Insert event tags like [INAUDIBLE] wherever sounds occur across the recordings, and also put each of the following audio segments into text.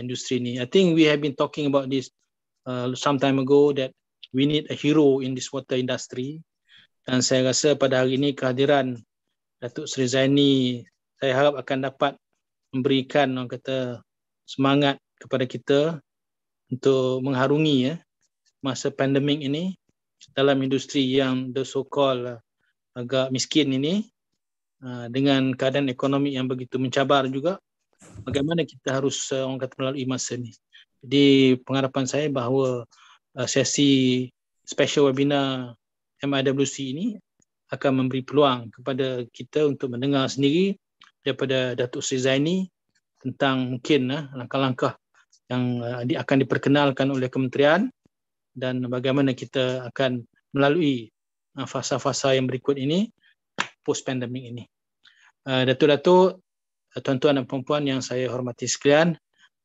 industri ni. I think we have been talking about this uh, some time ago that we need a hero in this water industry. Dan saya rasa pada hari ini kehadiran Datuk Seri Zaini saya harap akan dapat memberikan orang kata semangat kepada kita untuk mengharungi ya masa pandemik ini dalam industri yang the so called uh, agak miskin ini uh, dengan keadaan ekonomi yang begitu mencabar juga bagaimana kita harus uh, orang kata melalui masa ni. Jadi pengharapan saya bahawa eh, sesi special webinar MIWC ini akan memberi peluang kepada kita untuk mendengar sendiri daripada Datuk Sri Zaini tentang mungkin eh, langkah-langkah yang akan diperkenalkan oleh kementerian dan bagaimana kita akan melalui fasa-fasa yang berikut ini post pandemik ini. Datuk-datuk, tuan-tuan dan puan-puan yang saya hormati sekalian.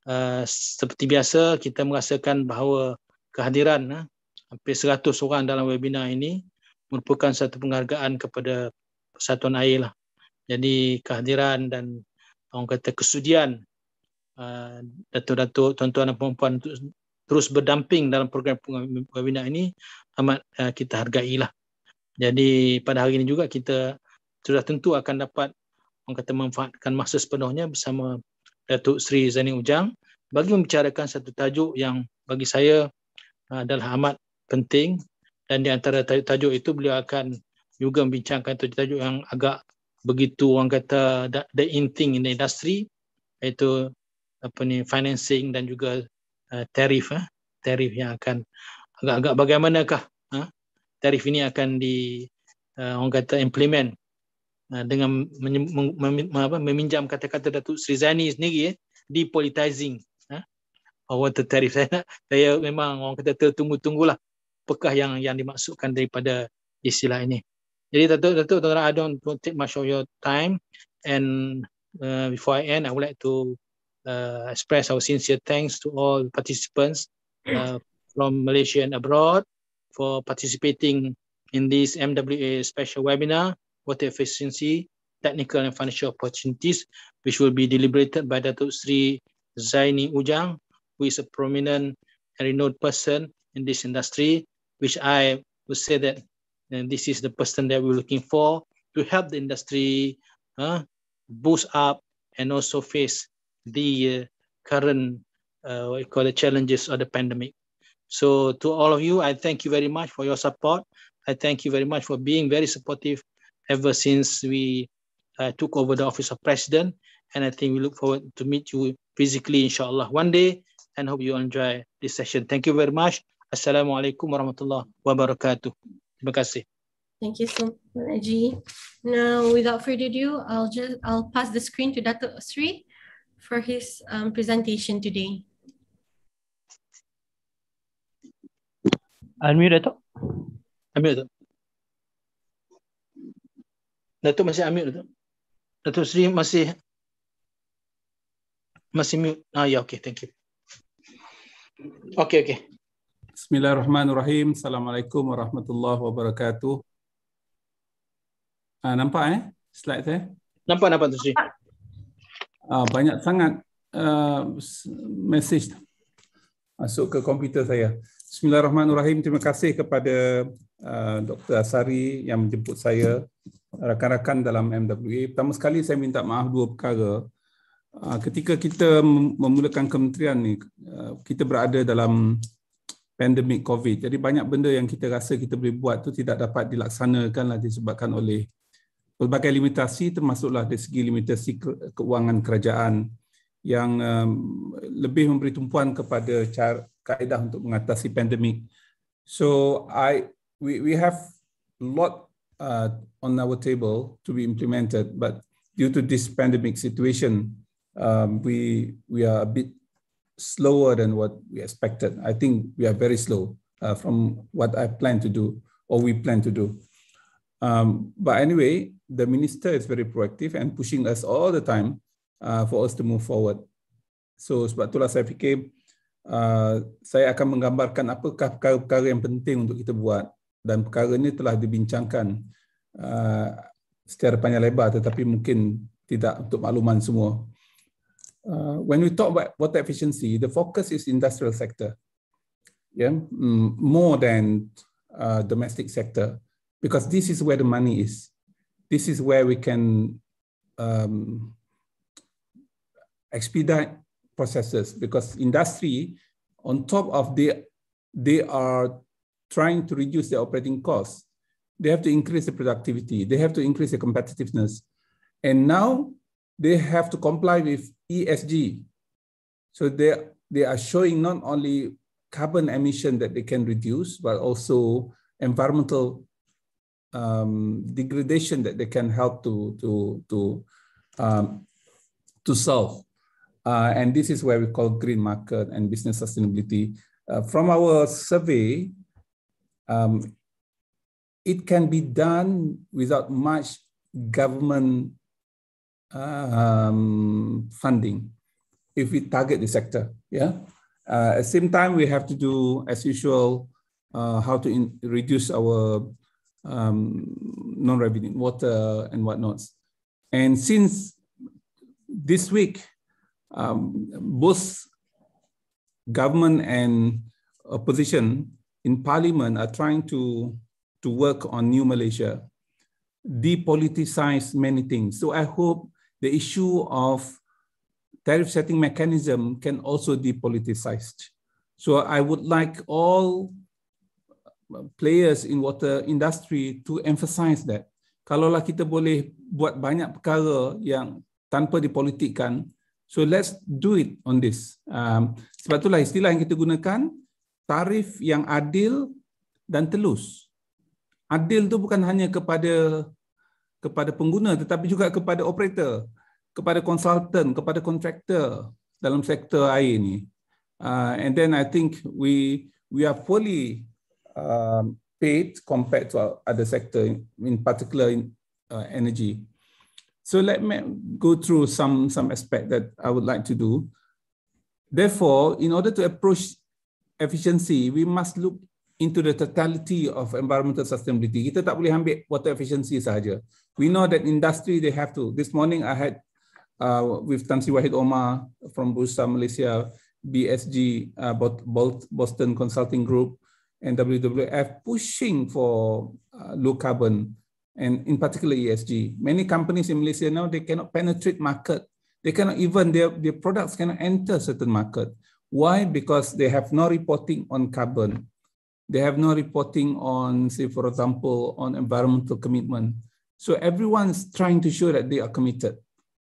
Uh, seperti biasa, kita merasakan bahawa kehadiran uh, hampir 100 orang dalam webinar ini merupakan satu penghargaan kepada Persatuan Air. Lah. Jadi kehadiran dan orang kata kesudian uh, Datuk-Datuk, tuan-tuan dan puan-puan terus berdamping dalam program webinar ini amat uh, kita hargailah. Jadi pada hari ini juga kita sudah tentu akan dapat orang kata memanfaatkan masa sepenuhnya bersama Datuk Sri Zaini Ujang bagi membicarakan satu tajuk yang bagi saya ah, adalah amat penting dan di antara tajuk-tajuk itu beliau akan juga membincangkan tajuk-tajuk yang agak begitu orang kata the in thing in the industry iaitu apa ni financing dan juga uh, ah, tarif eh, ah, tarif yang akan agak-agak bagaimanakah eh, tarif ini akan di uh, orang kata implement Ah, dengan meminjam kata-kata Datuk Sri Zani sendiri eh, depolitizing ha? orang tertarif [LAUGHS] saya, saya memang orang kata tunggu tunggulah pekah yang yang dimaksudkan daripada istilah ini jadi Datuk Datuk Tuan I don't want take much of your time and uh, before I end I would like to uh, express our sincere thanks to all participants uh, from Malaysia and abroad for participating in this MWA special webinar water efficiency, technical and financial opportunities, which will be deliberated by Datuk Sri Zaini Ujang, who is a prominent and renowned person in this industry, which I would say that uh, this is the person that we're looking for to help the industry uh, boost up and also face the uh, current uh, we call the challenges of the pandemic. So to all of you, I thank you very much for your support. I thank you very much for being very supportive ever since we uh, took over the office of president. And I think we look forward to meet you physically, inshallah, one day. And hope you enjoy this session. Thank you very much. Assalamualaikum warahmatullahi wabarakatuh. Terima kasih. Thank you so much, Haji. Now, without further ado, I'll just I'll pass the screen to Datuk Sri for his um, presentation today. Unmute, Dato. Unmute, Datuk masih amir Datuk. Datuk Sri masih masih mute. Ah ya yeah, okey, thank you. Okey okey. Bismillahirrahmanirrahim. Assalamualaikum warahmatullahi wabarakatuh. Ah, nampak eh slide saya? Eh? Nampak nampak tu Sri. Ah, banyak sangat uh, message masuk ke komputer saya. Bismillahirrahmanirrahim. Terima kasih kepada uh, Dr. Asari yang menjemput saya, rakan-rakan dalam MWA. Pertama sekali saya minta maaf dua perkara. Uh, ketika kita memulakan kementerian ni, uh, kita berada dalam pandemik COVID. Jadi banyak benda yang kita rasa kita boleh buat tu tidak dapat dilaksanakan lah disebabkan oleh pelbagai limitasi termasuklah dari segi limitasi ke- keuangan kerajaan yang um, lebih memberi tumpuan kepada cara kaedah untuk mengatasi pandemik. So I we we have a lot uh, on our table to be implemented, but due to this pandemic situation, um, we we are a bit slower than what we expected. I think we are very slow uh, from what I plan to do or we plan to do. Um, but anyway, the minister is very proactive and pushing us all the time uh, for us to move forward. So sebab itulah saya fikir Ah, saya akan menggambarkan apakah perkara-perkara yang penting untuk kita buat dan perkara ini telah dibincangkan uh, secara panjang lebar tetapi mungkin tidak untuk makluman semua. Uh, when we talk about water efficiency, the focus is industrial sector, yeah, mm, more than uh, domestic sector, because this is where the money is. This is where we can um, expedite processes because industry, on top of they, they are trying to reduce their operating costs. They have to increase the productivity. They have to increase the competitiveness. And now they have to comply with ESG. So they, they are showing not only carbon emission that they can reduce, but also environmental um, degradation that they can help to, to, to, um, to solve. Uh, and this is where we call green market and business sustainability. Uh, from our survey, um, it can be done without much government um, funding if we target the sector. Yeah. Uh, at the same time, we have to do, as usual, uh, how to reduce our um, non-revenue water and whatnot. And since this week, um, both government and opposition in parliament are trying to, to work on New Malaysia, depoliticize many things. So I hope the issue of tariff setting mechanism can also depoliticized. So I would like all players in water industry to emphasize that. Kalaulah kita boleh buat banyak perkara yang tanpa dipolitikkan, So let's do it on this. Um, sebab itulah istilah yang kita gunakan, tarif yang adil dan telus. Adil tu bukan hanya kepada kepada pengguna tetapi juga kepada operator, kepada konsultan, kepada kontraktor dalam sektor air ini. Uh, and then I think we we are fully um, paid compared to other sector in particular in uh, energy. So let me go through some, some aspect that I would like to do. Therefore, in order to approach efficiency, we must look into the totality of environmental sustainability. Kita tak boleh ambil water efficiency Saja, We know that industry, they have to. This morning I had uh, with Tan Sri Wahid Omar from Bursa Malaysia, BSG, uh, Boston Consulting Group, and WWF pushing for uh, low carbon and in particular ESG. Many companies in Malaysia now they cannot penetrate market. They cannot even their, their products cannot enter certain market. Why? Because they have no reporting on carbon. They have no reporting on, say, for example, on environmental commitment. So everyone's trying to show that they are committed.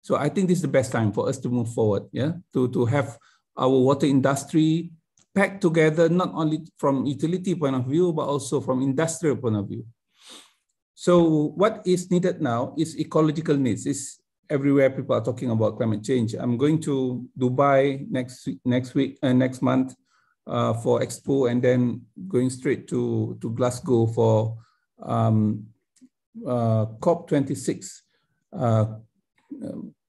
So I think this is the best time for us to move forward, yeah, to, to have our water industry packed together, not only from utility point of view, but also from industrial point of view. So what is needed now is ecological needs. It's everywhere people are talking about climate change. I'm going to Dubai next next week uh, next month uh, for Expo, and then going straight to to Glasgow for um, uh, COP26 uh, uh,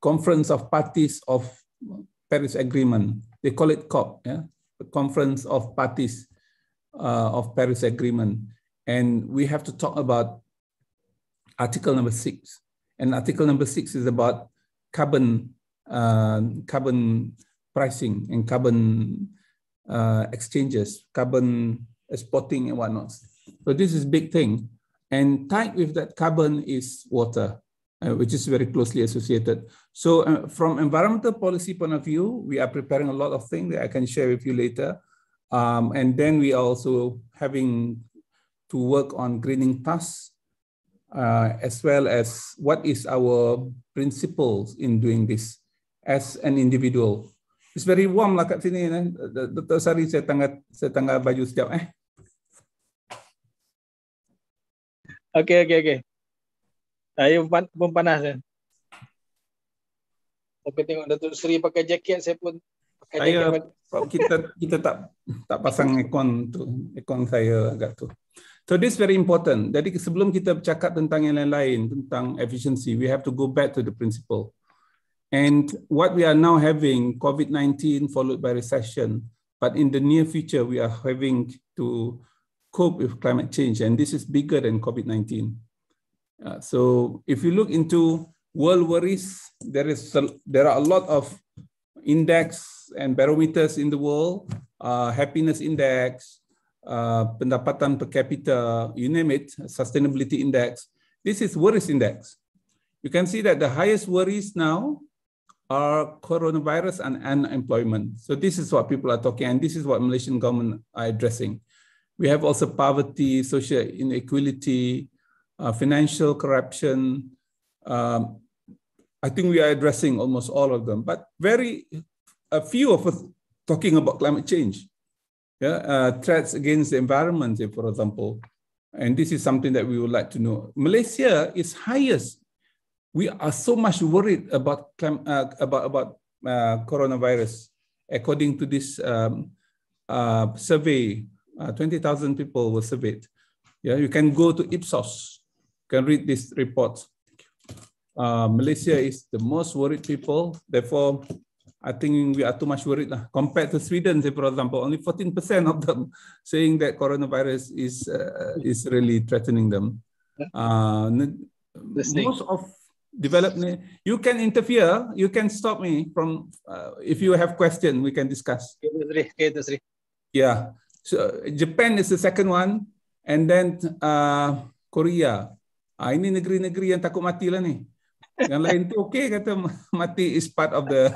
conference of parties of Paris Agreement. They call it COP, yeah, the conference of parties uh, of Paris Agreement, and we have to talk about article number six. And article number six is about carbon, uh, carbon pricing and carbon uh, exchanges, carbon exporting and whatnot. So this is big thing. And tied with that carbon is water, uh, which is very closely associated. So uh, from environmental policy point of view, we are preparing a lot of things that I can share with you later. Um, and then we are also having to work on greening tasks uh, as well as what is our principles in doing this as an individual. It's very warm lah kat sini. Eh? Dr. Sari, saya tanggal, saya tanggal baju sekejap. Eh? Okay, okay, okay. Saya pun, pun panas. Eh? Tapi tengok Datuk Seri pakai jaket, saya pun pakai saya, jaket. Kita kita tak tak pasang ekon tu. Ekon saya agak tu. So this is very important. Jadi sebelum kita bercakap tentang yang lain-lain, tentang efficiency, we have to go back to the principle. And what we are now having, COVID-19 followed by recession, but in the near future, we are having to cope with climate change, and this is bigger than COVID-19. Uh, so if you look into world worries, there, is a, there are a lot of index and barometers in the world, uh, happiness index, uh, pendapatan per capita, you name it, sustainability index. This is worries index. You can see that the highest worries now are coronavirus and unemployment. So this is what people are talking, and this is what Malaysian government are addressing. We have also poverty, social inequality, uh, financial corruption. Um, I think we are addressing almost all of them, but very a few of us talking about climate change yeah, uh, threats against the environment, for example. And this is something that we would like to know. Malaysia is highest. We are so much worried about uh, about about uh, coronavirus. According to this um, uh, survey, uh, twenty thousand people were surveyed. Yeah, you can go to Ipsos. You can read this report. Uh, Malaysia is the most worried people. Therefore, I think we are too much worried lah. Compared to Sweden, say for example, only 14% of them [LAUGHS] saying that coronavirus is uh, is really threatening them. Uh, most of development, you can interfere, you can stop me from. Uh, if you have question, we can discuss. Yeah. So Japan is the second one, and then uh, Korea. Ah, ini negeri-negeri yang takut mati lah ni. Yang lain tu okay kata [LAUGHS] mati is part of the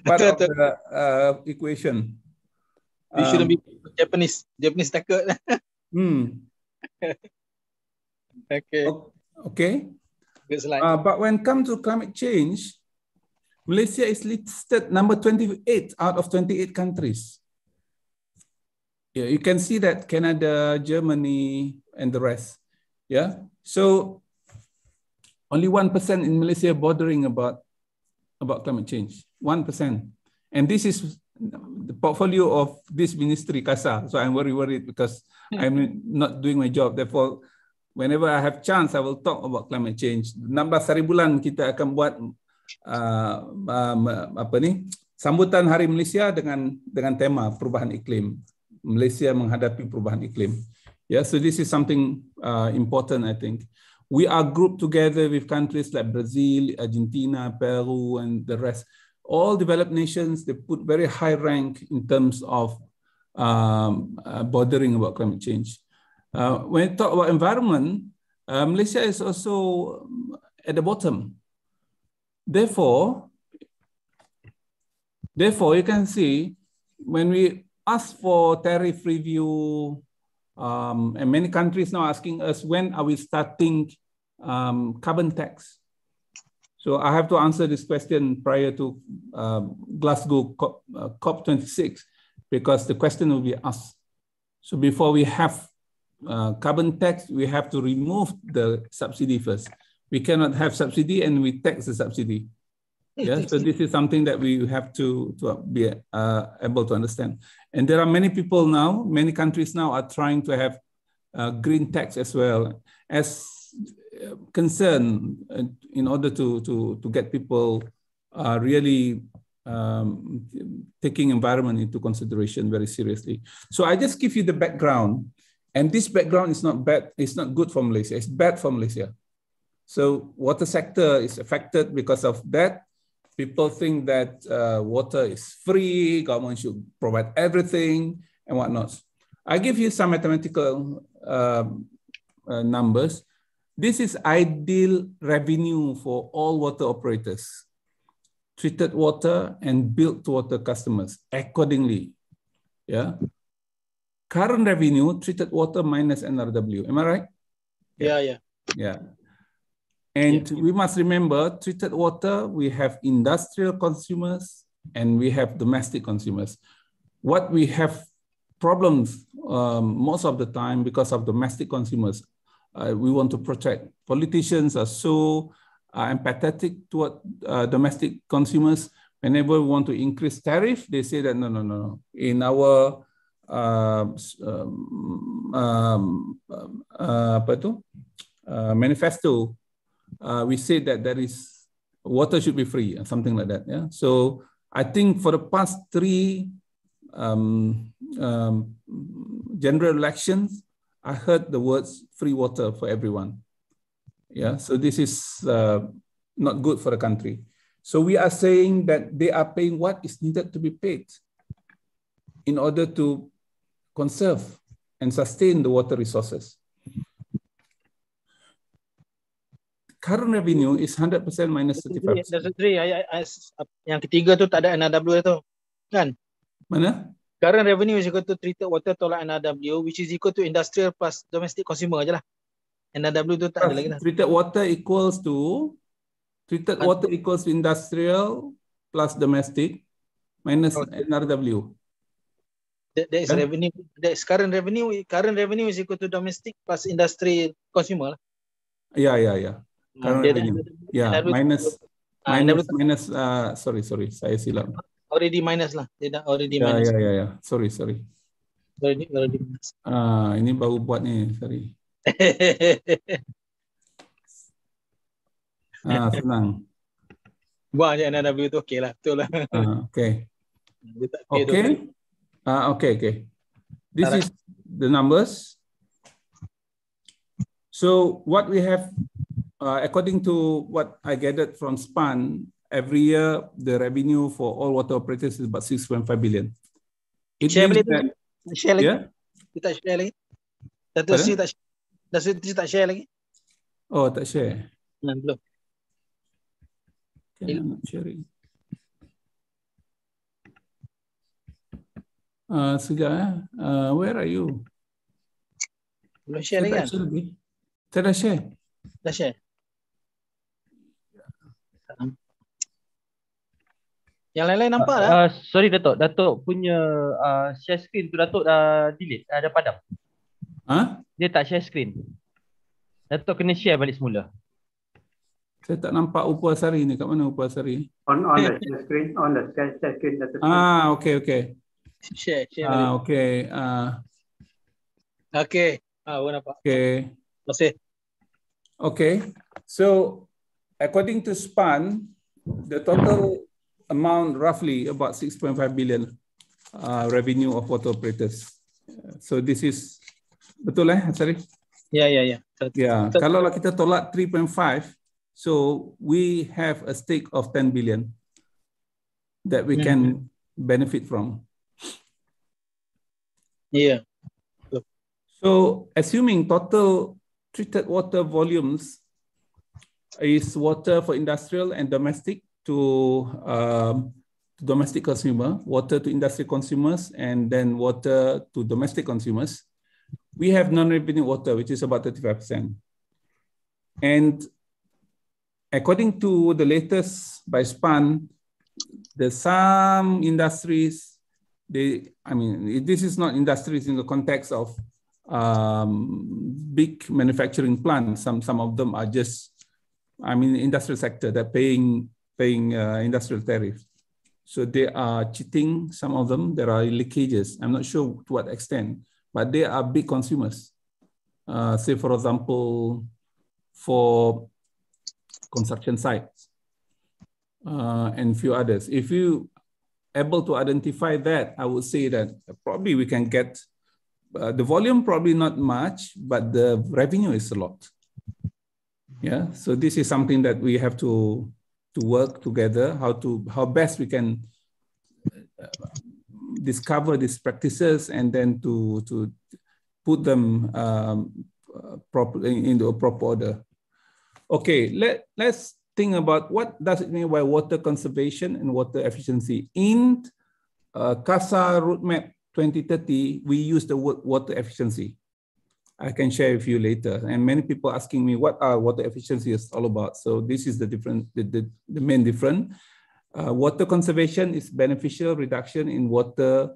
part of the uh, equation. You shouldn't um, be Japanese. Japanese takut. [LAUGHS] hmm. okay. Okay. Uh, but when come to climate change, Malaysia is listed number 28 out of 28 countries. Yeah, you can see that Canada, Germany, and the rest. Yeah. So only 1% in Malaysia bothering about, about climate change. 1%. And this is the portfolio of this ministry, CASA. So I'm very worried because I'm not doing my job. Therefore, whenever I have chance, I will talk about climate change. 16 bulan kita akan buat uh, um, apa ni sambutan Hari Malaysia dengan dengan tema perubahan iklim. Malaysia menghadapi perubahan iklim. Yeah, so this is something uh, important, I think. We are grouped together with countries like Brazil, Argentina, Peru, and the rest all developed nations, they put very high rank in terms of um, uh, bothering about climate change. Uh, when you talk about environment, uh, Malaysia is also um, at the bottom. Therefore, therefore you can see when we ask for tariff review, um, and many countries now asking us when are we starting um, carbon tax. So I have to answer this question prior to um, Glasgow uh, COP, 26 because the question will be asked. So before we have uh, carbon tax, we have to remove the subsidy first. We cannot have subsidy and we tax the subsidy. Yes. so this is something that we have to, to be uh, able to understand. And there are many people now, many countries now are trying to have uh, green tax as well. As concern uh, in order to, to, to get people uh, really um, taking environment into consideration very seriously. So I just give you the background, and this background is not bad. It's not good for Malaysia. It's bad for Malaysia. So water sector is affected because of that. People think that uh, water is free. Government should provide everything and whatnot. I give you some mathematical um, uh, numbers. This is ideal revenue for all water operators, treated water and built water customers accordingly. Yeah. Current revenue, treated water minus NRW. Am I right? Yeah, yeah. Yeah. yeah. And yeah. we must remember treated water, we have industrial consumers and we have domestic consumers. What we have problems um, most of the time because of domestic consumers uh, we want to protect. Politicians are so uh, empathetic toward uh, domestic consumers. Whenever we want to increase tariff, they say that no, no, no, no. In our uh, um, um, uh, manifesto, we say that there is water should be free, something like that. Yeah. So I think for the past three um, um general elections, I heard the words free water for everyone. Yeah, hmm. so this is uh, not good for the country. So we are saying that they are paying what is needed to be paid in order to conserve and sustain the water resources. Current revenue is 100% minus 35%. Yang ketiga tu tak ada NRW tu. Kan? Mana? current revenue is equal to treated water tolak NRW which is equal to industrial plus domestic consumer je lah. NRW tu tak ada lagi lah. Treated water equals to treated water equals to industrial plus domestic minus okay. NRW. That, that is And? revenue. That is current revenue. Current revenue is equal to domestic plus industry consumer lah. Ya, ya, ya. Current revenue. Ya, yeah, minus, ah, minus, minus, uh, sorry, sorry, saya silap already minus lah. Dia dah already ya, minus. Ya, ya, ya. Sorry, sorry. Already, already minus. Ah, ini baru buat ni. Sorry. [LAUGHS] ah, senang. Buang je NNW tu okey lah. Betul lah. Ah, okay. Okay. Ah, uh, okay, okay. This Alright. is the numbers. So what we have, uh, according to what I gathered from SPAN, every year the revenue for all water operators is about 6.5 billion. It Shailing, that, Shailing. Yeah? Kita share lagi. Dah tu si tak dah si tak share lagi. Oh, tak share. Nah, belum. Okay, I'm not sharing. Uh, Suga, uh, where are you? Belum share lagi kan? Saya dah share. Dah share? Yang lain-lain ah, nampak lah. Uh, uh, sorry Datuk, Datuk punya uh, share screen tu Datuk dah delete, dah ada padam. Ha? Huh? Dia tak share screen. Datuk kena share balik semula. Saya tak nampak Upu Asari ni. Kat mana Upu Asari? On, on the eh. share screen. On the share, screen. Datuk. Ah, okay, okay. Share, share. Ah, okay. Ah. Okay. Ah, awak nampak. Okay. Terima kasih. Okay. So, according to SPAN, the total amount roughly about 6.5 billion uh, revenue of water operators. So this is betul eh Sorry. yeah, yeah, Yeah. yeah. Kalau lah kita tolak 3.5 so we have a stake of 10 billion that we mm -hmm. can benefit from. Yeah. So assuming total treated water volumes is water for industrial and domestic to um, domestic consumer, water to industry consumers, and then water to domestic consumers. We have non-revenue water, which is about 35%. And according to the latest by SPAN, there's some industries, they, I mean, this is not industries in the context of um, big manufacturing plants. Some, some of them are just, I mean, industrial sector, they're paying paying uh, industrial tariffs. So they are cheating, some of them, there are leakages. I'm not sure to what extent, but they are big consumers. Uh, say, for example, for construction sites uh, and few others. If you able to identify that, I would say that probably we can get uh, the volume probably not much, but the revenue is a lot. Yeah, so this is something that we have to to work together, how to how best we can uh, discover these practices and then to to put them um, properly into a proper order. Okay, let let's think about what does it mean by water conservation and water efficiency. In uh, CASA roadmap 2030, we use the word water efficiency. I can share with you later. And many people asking me what are water efficiency is all about. So this is the different, the, the, the main difference. Uh, water conservation is beneficial reduction in water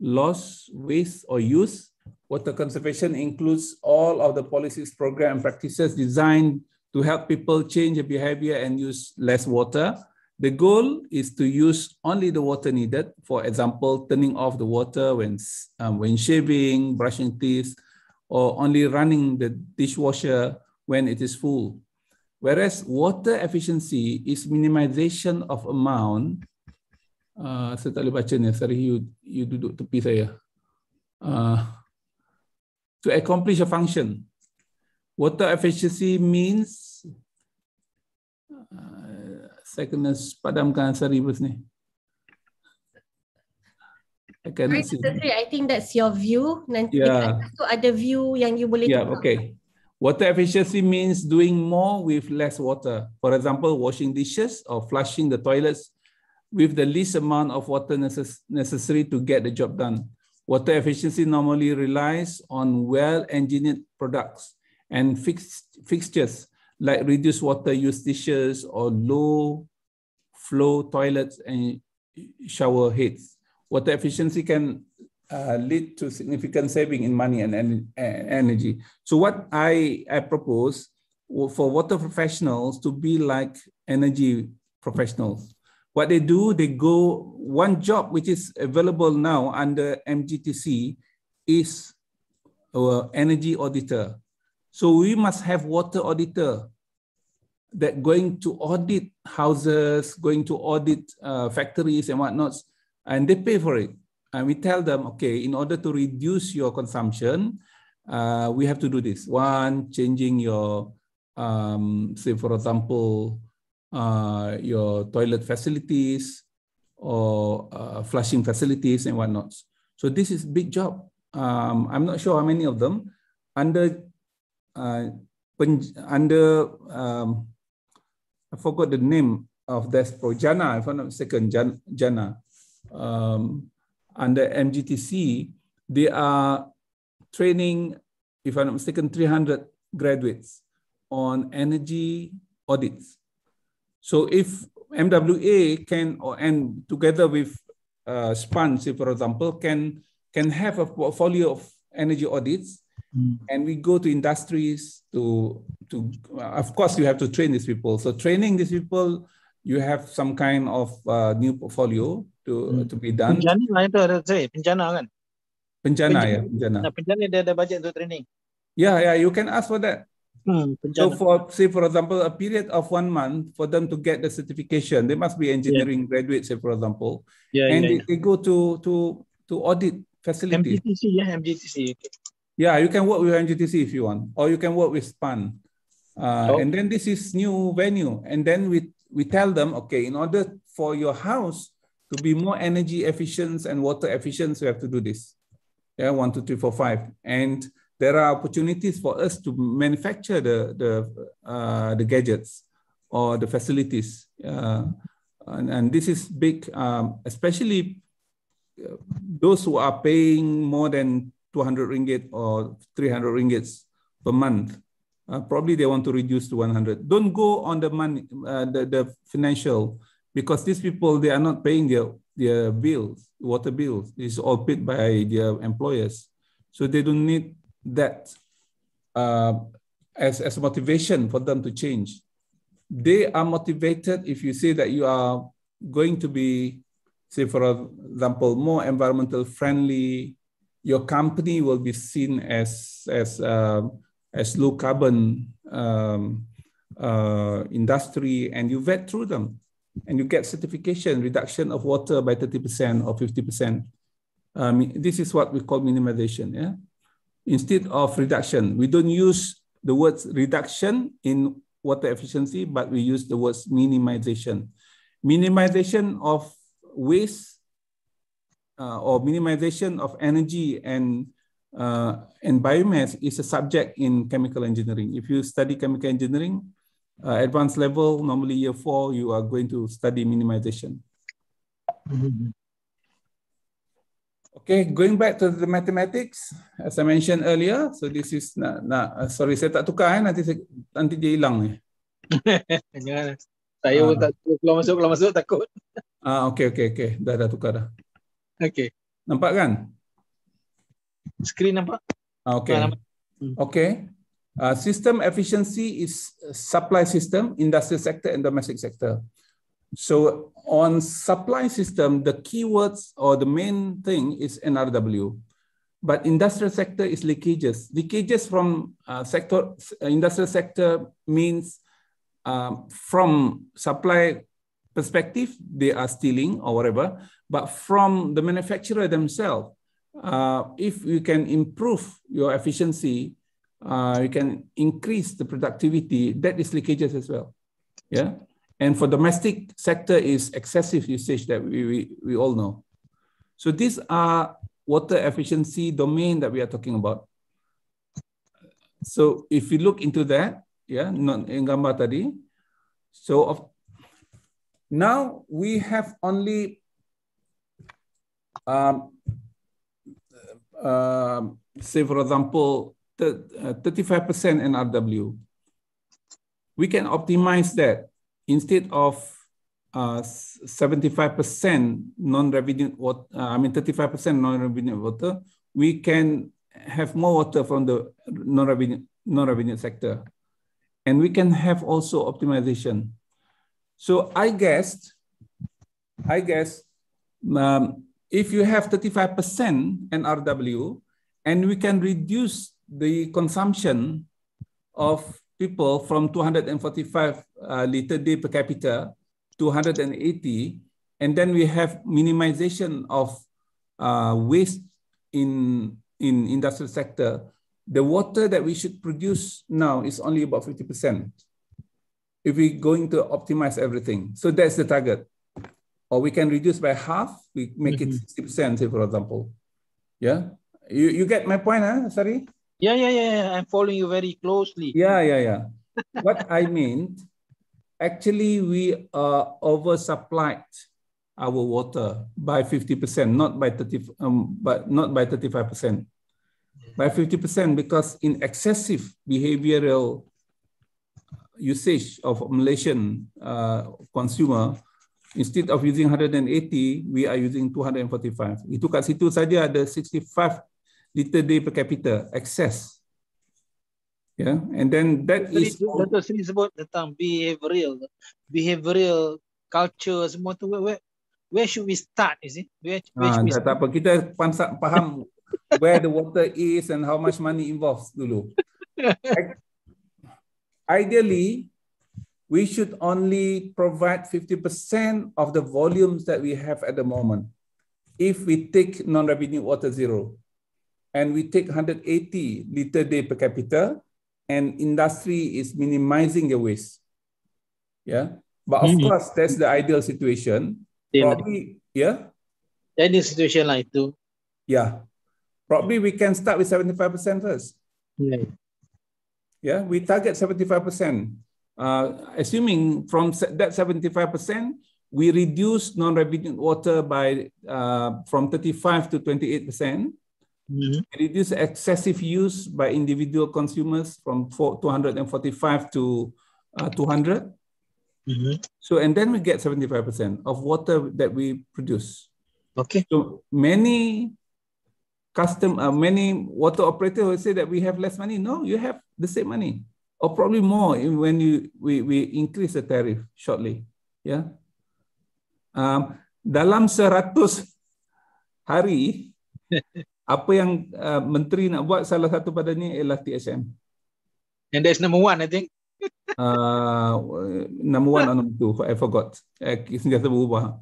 loss, waste, or use. Water conservation includes all of the policies, program, practices designed to help people change their behavior and use less water. The goal is to use only the water needed. For example, turning off the water when, um, when shaving, brushing teeth, or only running the dishwasher when it is full. Whereas water efficiency is minimization of amount. Uh, saya tak boleh baca ni. Sorry, you, you duduk tepi saya. Uh, to accomplish a function. Water efficiency means... Uh, saya kena padamkan sorry ni. I can Sorry, I think that's your view. Nanti yeah. tu ada view yang you boleh Yeah, tengok. okay. Water efficiency means doing more with less water. For example, washing dishes or flushing the toilets with the least amount of water necess necessary to get the job done. Water efficiency normally relies on well-engineered products and fix fixtures like reduced water use dishes or low flow toilets and shower heads water efficiency can uh, lead to significant saving in money and, en energy. So what I, I propose for water professionals to be like energy professionals. What they do, they go, one job which is available now under MGTC is our energy auditor. So we must have water auditor that going to audit houses, going to audit uh, factories and whatnot and they pay for it. And we tell them, okay, in order to reduce your consumption, uh, we have to do this. One, changing your, um, say for example, uh, your toilet facilities or uh, flushing facilities and whatnot. So this is big job. Um, I'm not sure how many of them under uh, under um, I forgot the name of this projana. If I'm not mistaken, Jana um, under MGTC, they are training, if I'm not mistaken, 300 graduates on energy audits. So if MWA can, or, and together with uh, Sponge, for example, can, can have a portfolio of energy audits, mm. and we go to industries to, to, uh, of course, you have to train these people. So training these people, you have some kind of uh, new portfolio to hmm. to be done. Penjana itu ada saya, penjana kan? Penjana, ya, penjana. Nah, penjana dia ada budget untuk training. Yeah, yeah, you can ask for that. Hmm, so for say for example a period of one month for them to get the certification, they must be engineering yeah. graduates, say for example, yeah, and yeah, they, yeah. they go to to to audit facilities. MGTC, yeah, MGTC. Yeah, you can work with MGTC if you want, or you can work with SPAN. Uh, oh. And then this is new venue, and then we we tell them, okay, in order for your house to be more energy efficient and water efficient, we have to do this. Yeah, one, two, three, four, five. And there are opportunities for us to manufacture the, the, uh, the gadgets or the facilities. Uh, and, and, this is big, um, especially uh, those who are paying more than 200 ringgit or 300 ringgits per month. Uh, probably they want to reduce to 100. Don't go on the money, uh, the, the financial because these people they are not paying their their bills, water bills. It's all paid by their employers, so they don't need that uh, as as motivation for them to change. They are motivated if you say that you are going to be, say for example, more environmental friendly. Your company will be seen as as uh, as low carbon um, uh, industry, and you vet through them and you get certification reduction of water by 30% or 50%. Um, this is what we call minimization. Yeah? Instead of reduction, we don't use the words reduction in water efficiency, but we use the words minimization. Minimization of waste uh, or minimization of energy and uh, and biomass is a subject in chemical engineering. If you study chemical engineering, uh, advanced level, normally year four, you are going to study minimization. Mm-hmm. Okay, going back to the mathematics, as I mentioned earlier, so this is not, not uh, sorry, saya tak tukar eh, nanti, saya, nanti dia hilang ni. [LAUGHS] saya ah. tak tukar, keluar masuk, keluar masuk, takut. [LAUGHS] Ah, okay, okay, okay, dah, dah tukar dah. Okay. Nampak kan? Screen nampak? Ah, okay. Ah, nampak. Hmm. Okay. Uh, system efficiency is uh, supply system, industrial sector, and domestic sector. So on supply system, the keywords or the main thing is NRW. But industrial sector is leakages. Leakages from uh, sector uh, industrial sector means um, from supply perspective, they are stealing or whatever. But from the manufacturer themselves, uh, if you can improve your efficiency we uh, you can increase the productivity. That is leakages as well. Yeah. And for domestic sector is excessive usage that we, we, we all know. So these are water efficiency domain that we are talking about. So if you look into that, yeah, not in gambar tadi. So of, now we have only um, uh, um, say for example 35% uh, NRW. We can optimize that instead of 75% uh, non-revenue water, uh, I mean 35% non-revenue water, we can have more water from the non-revenue non-revenue sector. And we can have also optimization. So I guessed, I guess um, if you have 35% NRW and we can reduce the consumption of people from 245 uh, liter day per capita to 180, and then we have minimization of uh, waste in in industrial sector. The water that we should produce now is only about 50% if we're going to optimize everything. So that's the target. Or we can reduce by half, we make mm -hmm. it 60%, mm-hmm. say, for example. Yeah. You, you get my point, huh? Sorry? Yeah, yeah, yeah. I'm following you very closely. Yeah, yeah, yeah. what I meant, actually, we are uh, oversupplied our water by 50%, not by 30, um, but not by 35%, by 50% because in excessive behavioral usage of Malaysian uh, consumer, instead of using 180, we are using 245. Itu kat situ saja ada 65 liter day per capita excess. Yeah, and then that Dato is. Dato Sri sebut tentang behavioral, behavioral culture semua tu. Where, where, where should we start? Is it? Where, where ah, tak, start? Kita pansak, faham [LAUGHS] where the water is and how much money involves dulu. Ideally, we should only provide 50% of the volumes that we have at the moment if we take non-revenue water zero. and we take 180 liter day per capita and industry is minimizing the waste yeah but of mm -hmm. course that's the ideal situation yeah. probably yeah Any situation like too yeah probably we can start with 75% first yeah yeah we target 75% uh, assuming from that 75% we reduce non-revenue water by uh, from 35 to 28 percent mm-hmm. it excessive use by individual consumers from 245 to uh, 200 mm-hmm. so and then we get 75% of water that we produce okay so many custom uh, many water operators will say that we have less money no you have the same money or probably more when you we, we increase the tariff shortly yeah um, dalam seratus hari [LAUGHS] apa yang uh, menteri nak buat salah satu pada ni ialah TSM. And that's number one, I think. uh, number one or number two, I forgot. Uh, eh, senjata berubah.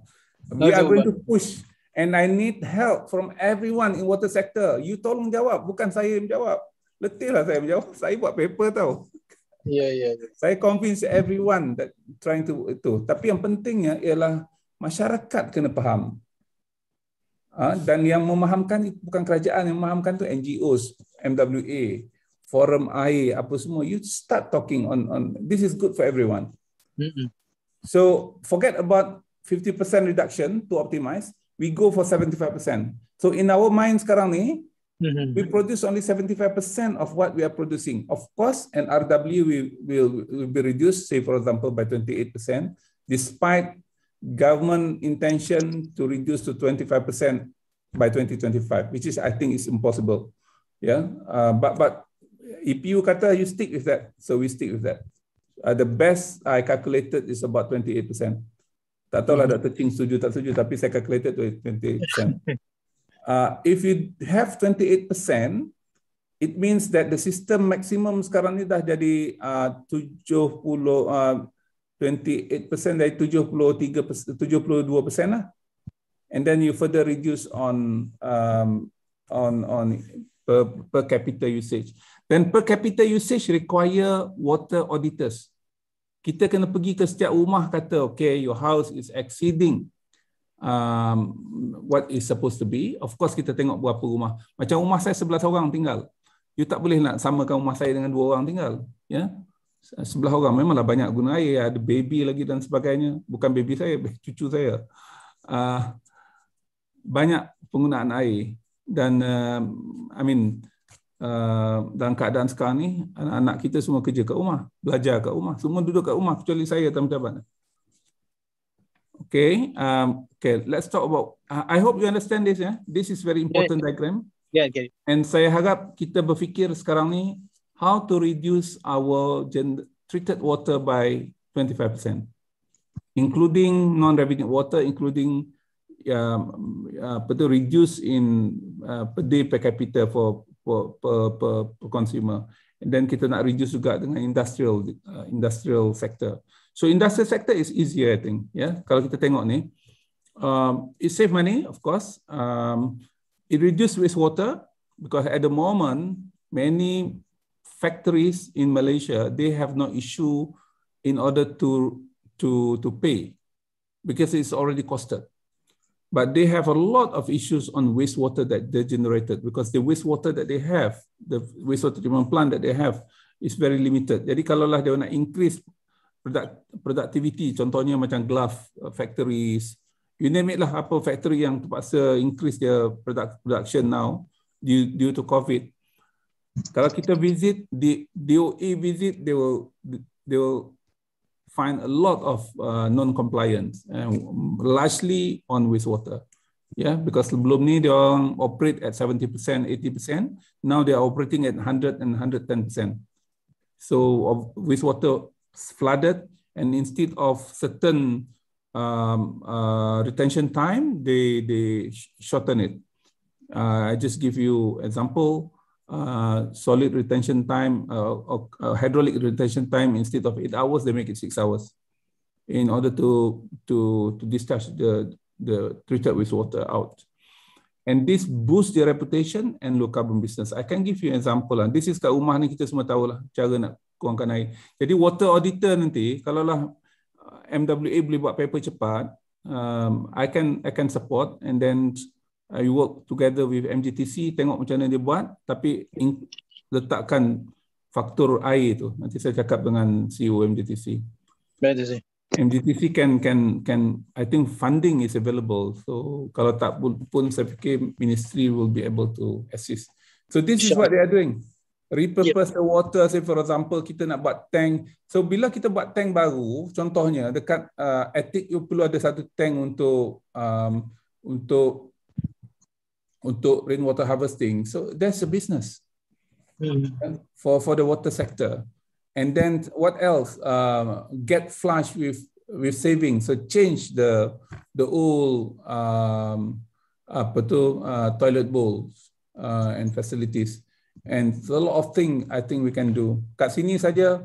We are going to push and I need help from everyone in water sector. You tolong jawab, bukan saya yang jawab. lah saya menjawab. Saya buat paper tau. Yeah, yeah. Ya. Saya convince everyone that trying to itu. Tapi yang pentingnya ialah masyarakat kena faham. Ah, dan yang memahamkan bukan kerajaan yang memahamkan tu NGOs, MWA, Forum AI apa semua you start talking on on this is good for everyone. So forget about 50% reduction to optimize, we go for 75%. So in our mind sekarang ni mm-hmm. we produce only 75% of what we are producing. Of course and RW we will will be reduced say for example by 28% despite government intention to reduce to 25 by 2025, which is I think is impossible. Yeah, uh, but but if e you kata you stick with that, so we stick with that. Uh, the best I calculated is about 28 percent. Tak tahu lah hmm. Dr. King setuju tak setuju, tapi saya calculated 28%. Uh, if you have 28%, it means that the system maximum sekarang ni dah jadi uh, 70, uh, 28% dari 73 72% lah and then you further reduce on um on on per per capita usage then per capita usage require water auditors kita kena pergi ke setiap rumah kata okay your house is exceeding um what is supposed to be of course kita tengok berapa rumah macam rumah saya 11 orang tinggal you tak boleh nak samakan rumah saya dengan dua orang tinggal ya yeah? sebelah orang memanglah banyak guna air ada baby lagi dan sebagainya bukan baby saya [LAUGHS] cucu saya uh, banyak penggunaan air dan uh, I mean uh, dalam keadaan sekarang ni anak-anak kita semua kerja kat rumah belajar kat rumah semua duduk kat rumah kecuali saya teman-teman Okay, um, okay. Let's talk about. I hope you understand this. Yeah, this is very important yeah. diagram. Yeah, okay. And saya harap kita berfikir sekarang ni how to reduce our treated water by 25%, including non-revenue water, including um, uh, to reduce in uh, per day per capita for per, per, per, per consumer. And then kita nak reduce juga dengan industrial uh, industrial sector. So industrial sector is easier, I think. Yeah, kalau kita tengok ni, um, it save money, of course. Um, it reduce wastewater because at the moment many factories in Malaysia, they have no issue in order to, to, to pay because it's already costed. But they have a lot of issues on wastewater that they generated because the wastewater that they have, the wastewater treatment plant that they have is very limited. Jadi kalaulah dia nak increase product, productivity, contohnya macam glove uh, factories, you name it lah, apa factory yang terpaksa increase their product, production now due, due to COVID, Kalau kita visit the DOE visit, they will they will find a lot of uh, non-compliance, and largely on wastewater. Yeah, because sebelum ni dia orang operate at 70%, 80%. Now they are operating at 100 and 110%. So of wastewater flooded, and instead of certain um, uh, retention time, they they shorten it. Uh, I just give you example. uh, solid retention time uh, or uh, hydraulic retention time instead of eight hours, they make it six hours in order to to to discharge the the treated with water out. And this boost the reputation and low carbon business. I can give you an example. And lah. this is kat rumah ni kita semua tahu lah cara nak kurangkan air. Jadi water auditor nanti, kalau lah uh, MWA boleh buat paper cepat, um, I can I can support and then uh, you work together with MGTC tengok macam mana dia buat tapi letakkan faktor air tu nanti saya cakap dengan CEO MGTC MGTC MGTC can can can I think funding is available so kalau tak pun, pun saya fikir ministry will be able to assist so this sure. is what they are doing repurpose yep. the water say for example kita nak buat tank so bila kita buat tank baru contohnya dekat uh, attic you perlu ada satu tank untuk um, untuk untuk rainwater harvesting. So that's a business hmm. for for the water sector. And then what else? Uh, get flush with with saving. So change the the old um, apa tu, uh, toilet bowls uh, and facilities. And a lot of thing I think we can do. Kat sini saja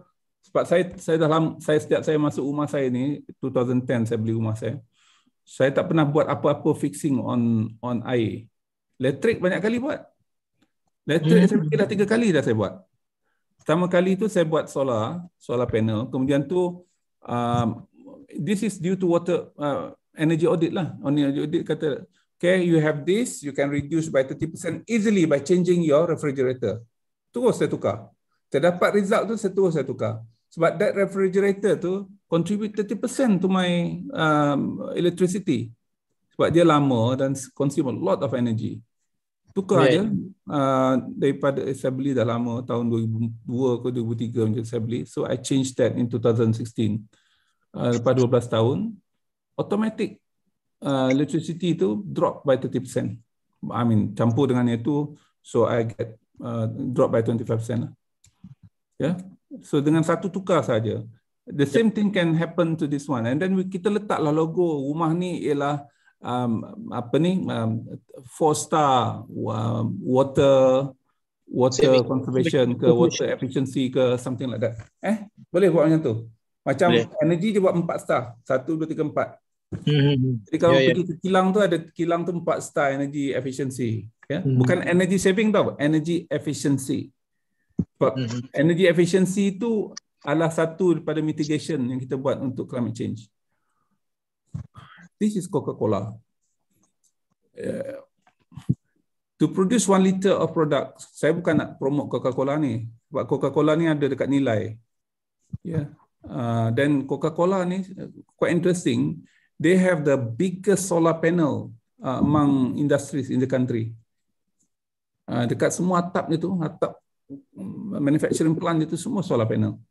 sebab saya saya dalam saya setiap saya masuk rumah saya ni 2010 saya beli rumah saya. Saya tak pernah buat apa-apa fixing on on air. Electric banyak kali buat. Electric hmm. saya pergi dah tiga kali dah saya buat. Pertama kali tu saya buat solar, solar panel. Kemudian tu, um, this is due to water uh, energy audit lah. Energy audit kata, okay, you have this, you can reduce by 30% easily by changing your refrigerator. Terus saya tukar. Saya dapat result tu, saya terus saya tukar. Sebab that refrigerator tu contribute 30% to my um, electricity. Sebab dia lama dan consume a lot of energy. Tukar yeah. je uh, daripada saya dah lama tahun 2002 ke 2003 macam saya So I change that in 2016. Uh, ah, lepas 12 tahun, automatic uh, electricity tu drop by 30%. I mean campur dengan itu, so I get uh, drop by 25% lah. Yeah. So dengan satu tukar saja, the same yeah. thing can happen to this one. And then we, kita letaklah logo rumah ni ialah um, apa ni um, four star um, water water Saving. conservation ke water efficiency ke something like that eh boleh buat macam tu macam boleh. energy dia buat empat star satu dua tiga empat hmm. jadi kalau yeah, ya. pergi yeah. ke kilang tu ada kilang tu empat star energy efficiency yeah? hmm bukan energy saving tau energy efficiency But hmm. energy efficiency tu adalah satu daripada mitigation yang kita buat untuk climate change this is Coca-Cola. Uh, to produce one liter of product, saya bukan nak promote Coca-Cola ni. Sebab Coca-Cola ni ada dekat nilai. Yeah. Uh, then Coca-Cola ni uh, quite interesting. They have the biggest solar panel uh, among industries in the country. Uh, dekat semua atap ni tu, atap mm, manufacturing plant dia tu semua solar panel.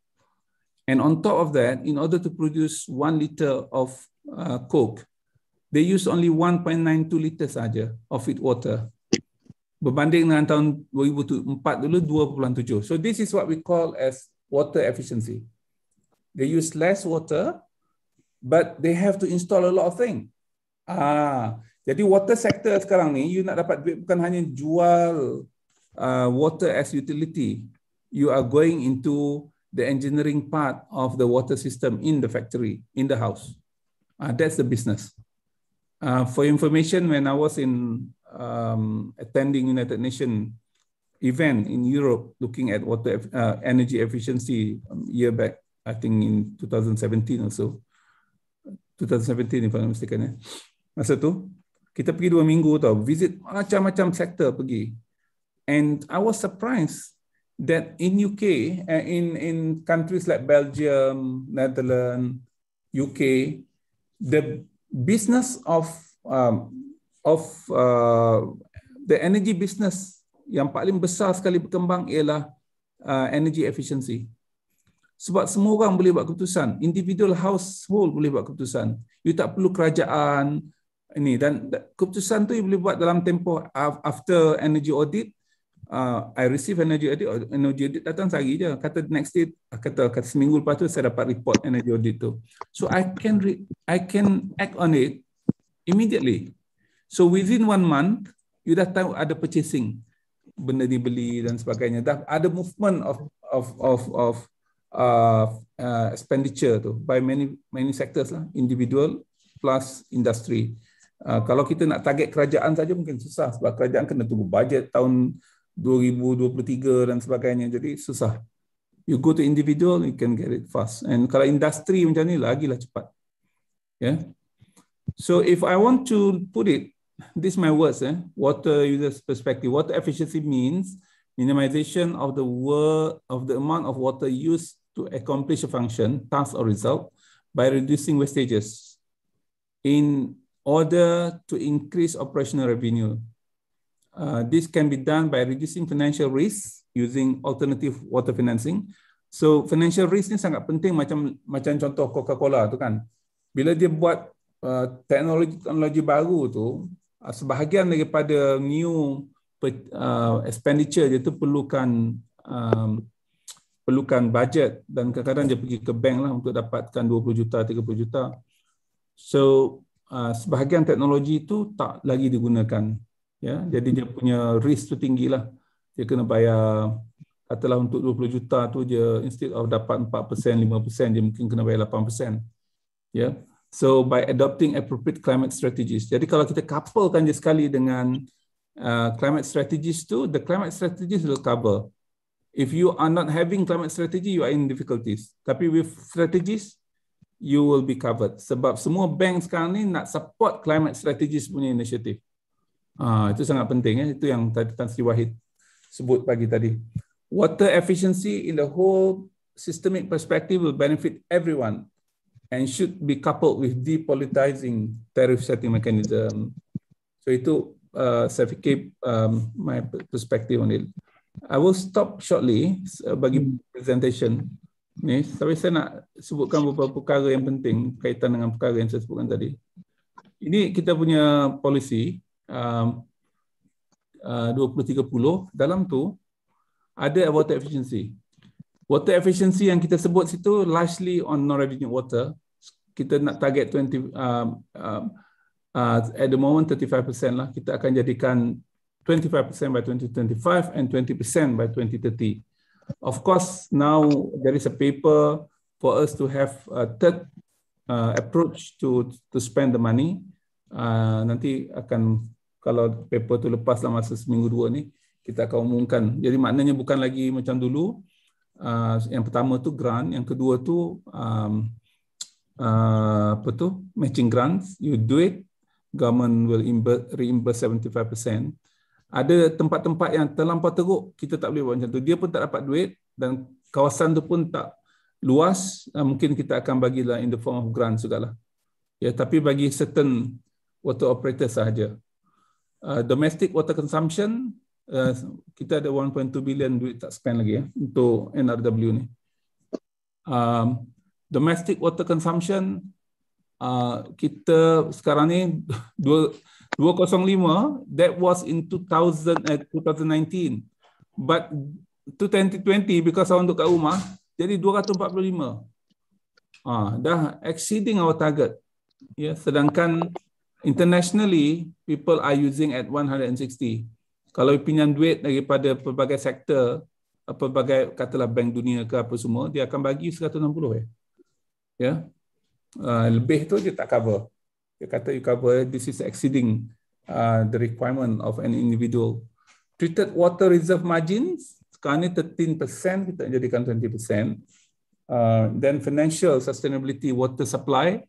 And on top of that, in order to produce one liter of uh, Coke, they use only 1.92 liter saja of feed water berbanding dengan tahun 2004 dulu 2.7 so this is what we call as water efficiency they use less water but they have to install a lot of thing ah jadi water sector sekarang ni you nak dapat duit bukan hanya jual uh, water as utility you are going into the engineering part of the water system in the factory in the house uh, that's the business Uh, for information, when I was in um, attending United Nations event in Europe, looking at water uh, energy efficiency um, year back, I think in 2017 or so, 2017 if I'm not mistaken. Eh? Masa tu, kita pergi dua minggu tau, visit macam-macam sektor pergi. And I was surprised that in UK, uh, eh, in, in countries like Belgium, Netherlands, UK, the business of um, of uh, the energy business yang paling besar sekali berkembang ialah uh, energy efficiency. Sebab semua orang boleh buat keputusan, individual household boleh buat keputusan. You tak perlu kerajaan ini dan keputusan tu you boleh buat dalam tempoh after energy audit uh, I receive energy audit, energy audit datang sehari je. Kata next day, ah, kata, kata seminggu lepas tu saya dapat report energy audit tu. So I can re- I can act on it immediately. So within one month, you dah tahu ada purchasing benda dibeli dan sebagainya. Dah ada movement of of of of uh, uh, expenditure tu by many many sectors lah, individual plus industry. Uh, kalau kita nak target kerajaan saja mungkin susah sebab kerajaan kena tunggu budget tahun 2023 dan sebagainya. Jadi susah. You go to individual, you can get it fast. And kalau industri macam ni, lagilah cepat. Yeah. So if I want to put it, this my words, eh, water user's perspective. Water efficiency means minimization of the work, of the amount of water used to accomplish a function, task or result by reducing wastages in order to increase operational revenue Uh, this can be done by reducing financial risk using alternative water financing. So financial risk ni sangat penting macam macam contoh Coca-Cola tu kan. Bila dia buat uh, teknologi teknologi baru tu, uh, sebahagian daripada new per, uh, expenditure dia tu perlukan um, perlukan budget dan kadang-kadang dia pergi ke bank lah untuk dapatkan 20 juta, 30 juta. So uh, sebahagian teknologi itu tak lagi digunakan ya jadi dia punya risk tu tinggilah dia kena bayar katalah untuk 20 juta tu je instead of dapat 4% 5% dia mungkin kena bayar 8% ya so by adopting appropriate climate strategies jadi kalau kita couplekan dia sekali dengan uh, climate strategies tu the climate strategies will cover if you are not having climate strategy you are in difficulties tapi with strategies you will be covered sebab semua bank sekarang ni nak support climate strategies punya inisiatif Ha, itu sangat penting. Eh. Itu yang Tan Sri Wahid sebut pagi tadi. Water efficiency in the whole systemic perspective will benefit everyone and should be coupled with depolitizing tariff setting mechanism. So itu uh, saya fikir um, my perspective on it. I will stop shortly uh, bagi hmm. presentation ni. Tapi saya nak sebutkan beberapa perkara yang penting kaitan dengan perkara yang saya sebutkan tadi. Ini kita punya polisi Um, uh, 2030 dalam tu ada water efficiency. Water efficiency yang kita sebut situ largely on non-revenue water. Kita nak target 20 um, um, uh, at the moment 35% lah kita akan jadikan 25% by 2025 and 20% by 2030. Of course now there is a paper for us to have a third uh, approach to to spend the money. Uh, nanti akan kalau paper tu lepas dalam masa seminggu dua ni kita akan umumkan. Jadi maknanya bukan lagi macam dulu. Uh, yang pertama tu grant, yang kedua tu um, uh, apa tu matching grants. You do it, government will reimburse 75%. Ada tempat-tempat yang terlampau teruk, kita tak boleh buat macam tu. Dia pun tak dapat duit dan kawasan tu pun tak luas. Uh, mungkin kita akan bagilah in the form of grant juga lah. Ya, tapi bagi certain water operator sahaja. Uh, domestic water consumption uh, kita ada 1.2 billion duit tak spend lagi ya untuk NRW ni. Um, domestic water consumption uh, kita sekarang ni 205 [LAUGHS] that was in 2000 at 2019 but to 2020 because saya untuk kat rumah jadi 245 ah uh, dah exceeding our target ya yeah, sedangkan internationally people are using at 160 kalau pinjam duit daripada pelbagai sektor pelbagai katalah bank dunia ke apa semua dia akan bagi 160 ya eh? ya uh, lebih tu dia tak cover dia kata you cover this is exceeding uh, the requirement of an individual treated water reserve margins sekarang ni 13% kita jadikan 20% uh, ah, then financial sustainability water supply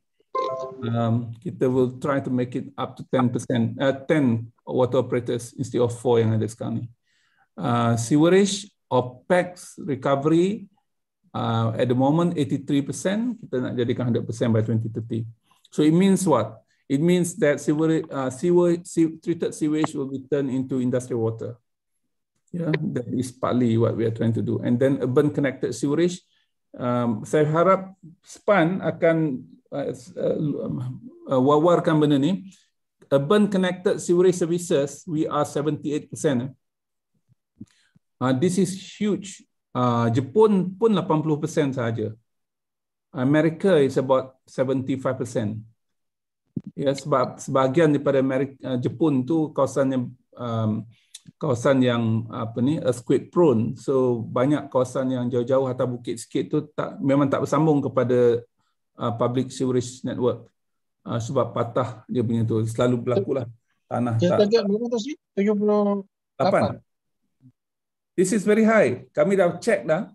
um, kita will try to make it up to 10%, uh, 10 water operators instead of 4 yang ada sekarang ni. Uh, sewerage or PACS recovery uh, at the moment 83%, kita nak jadikan 100% by 2030. So it means what? It means that sewer, uh, sewer, se- treated sewage will be turned into industrial water. Yeah, that is partly what we are trying to do. And then urban connected sewerage, um, saya harap SPAN akan uh, uh, wawarkan benda ni urban connected sewerage services we are 78% eh. uh, this is huge uh, Jepun pun 80% saja Amerika is about 75% yes yeah, sebab sebahagian daripada Amerika, uh, Jepun tu kawasan yang um, kawasan yang apa ni earthquake prone so banyak kawasan yang jauh-jauh atau bukit sikit tu tak memang tak bersambung kepada uh, public sewerage network uh, sebab patah dia punya tu selalu berlaku lah tanah tak. Berapa tu 78. This is very high. Kami dah check dah.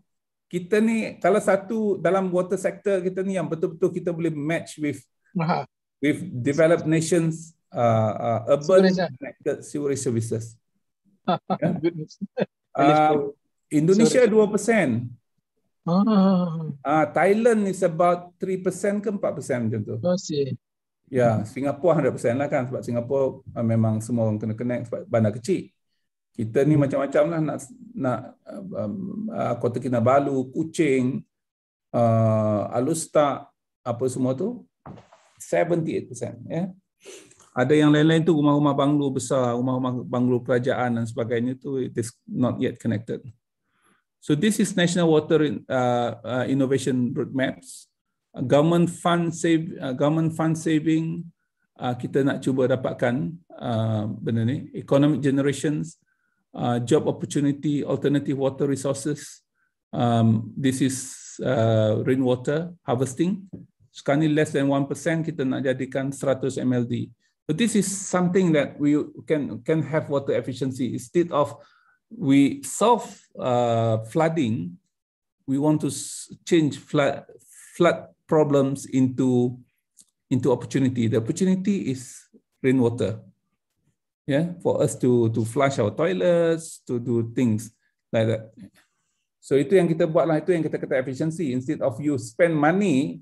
Kita ni kalau satu dalam water sector kita ni yang betul-betul kita boleh match with Aha. with developed nations uh, uh, urban lah. connected sewerage services. Yeah. [LAUGHS] uh, Indonesia Ah. Ah, Thailand is about 3% ke 4% macam tu. Masih. Ya, Singapura 100% lah kan sebab Singapura uh, memang semua orang kena connect sebab bandar kecil. Kita ni hmm. macam-macam lah nak, nak um, uh, Kota Kinabalu, Kuching, uh, ah, Alustak, apa semua tu 78% ya. Yeah. Ada yang lain-lain tu rumah-rumah banglo besar, rumah-rumah banglo kerajaan dan sebagainya tu it is not yet connected. So this is National Water uh, uh, Innovation Roadmaps. Uh, government fund save, uh, government fund saving, uh, kita nak cuba dapatkan uh, benda ni. Economic generations, uh, job opportunity, alternative water resources. Um, this is uh, rainwater harvesting. Sekarang ini less than 1%, kita nak jadikan 100 MLD. But this is something that we can can have water efficiency instead of we solve uh, flooding, we want to change flood, flood problems into, into opportunity. The opportunity is rainwater. Yeah, for us to to flush our toilets, to do things like that. So itu yang kita buat lah, itu yang kita kata efficiency. Instead of you spend money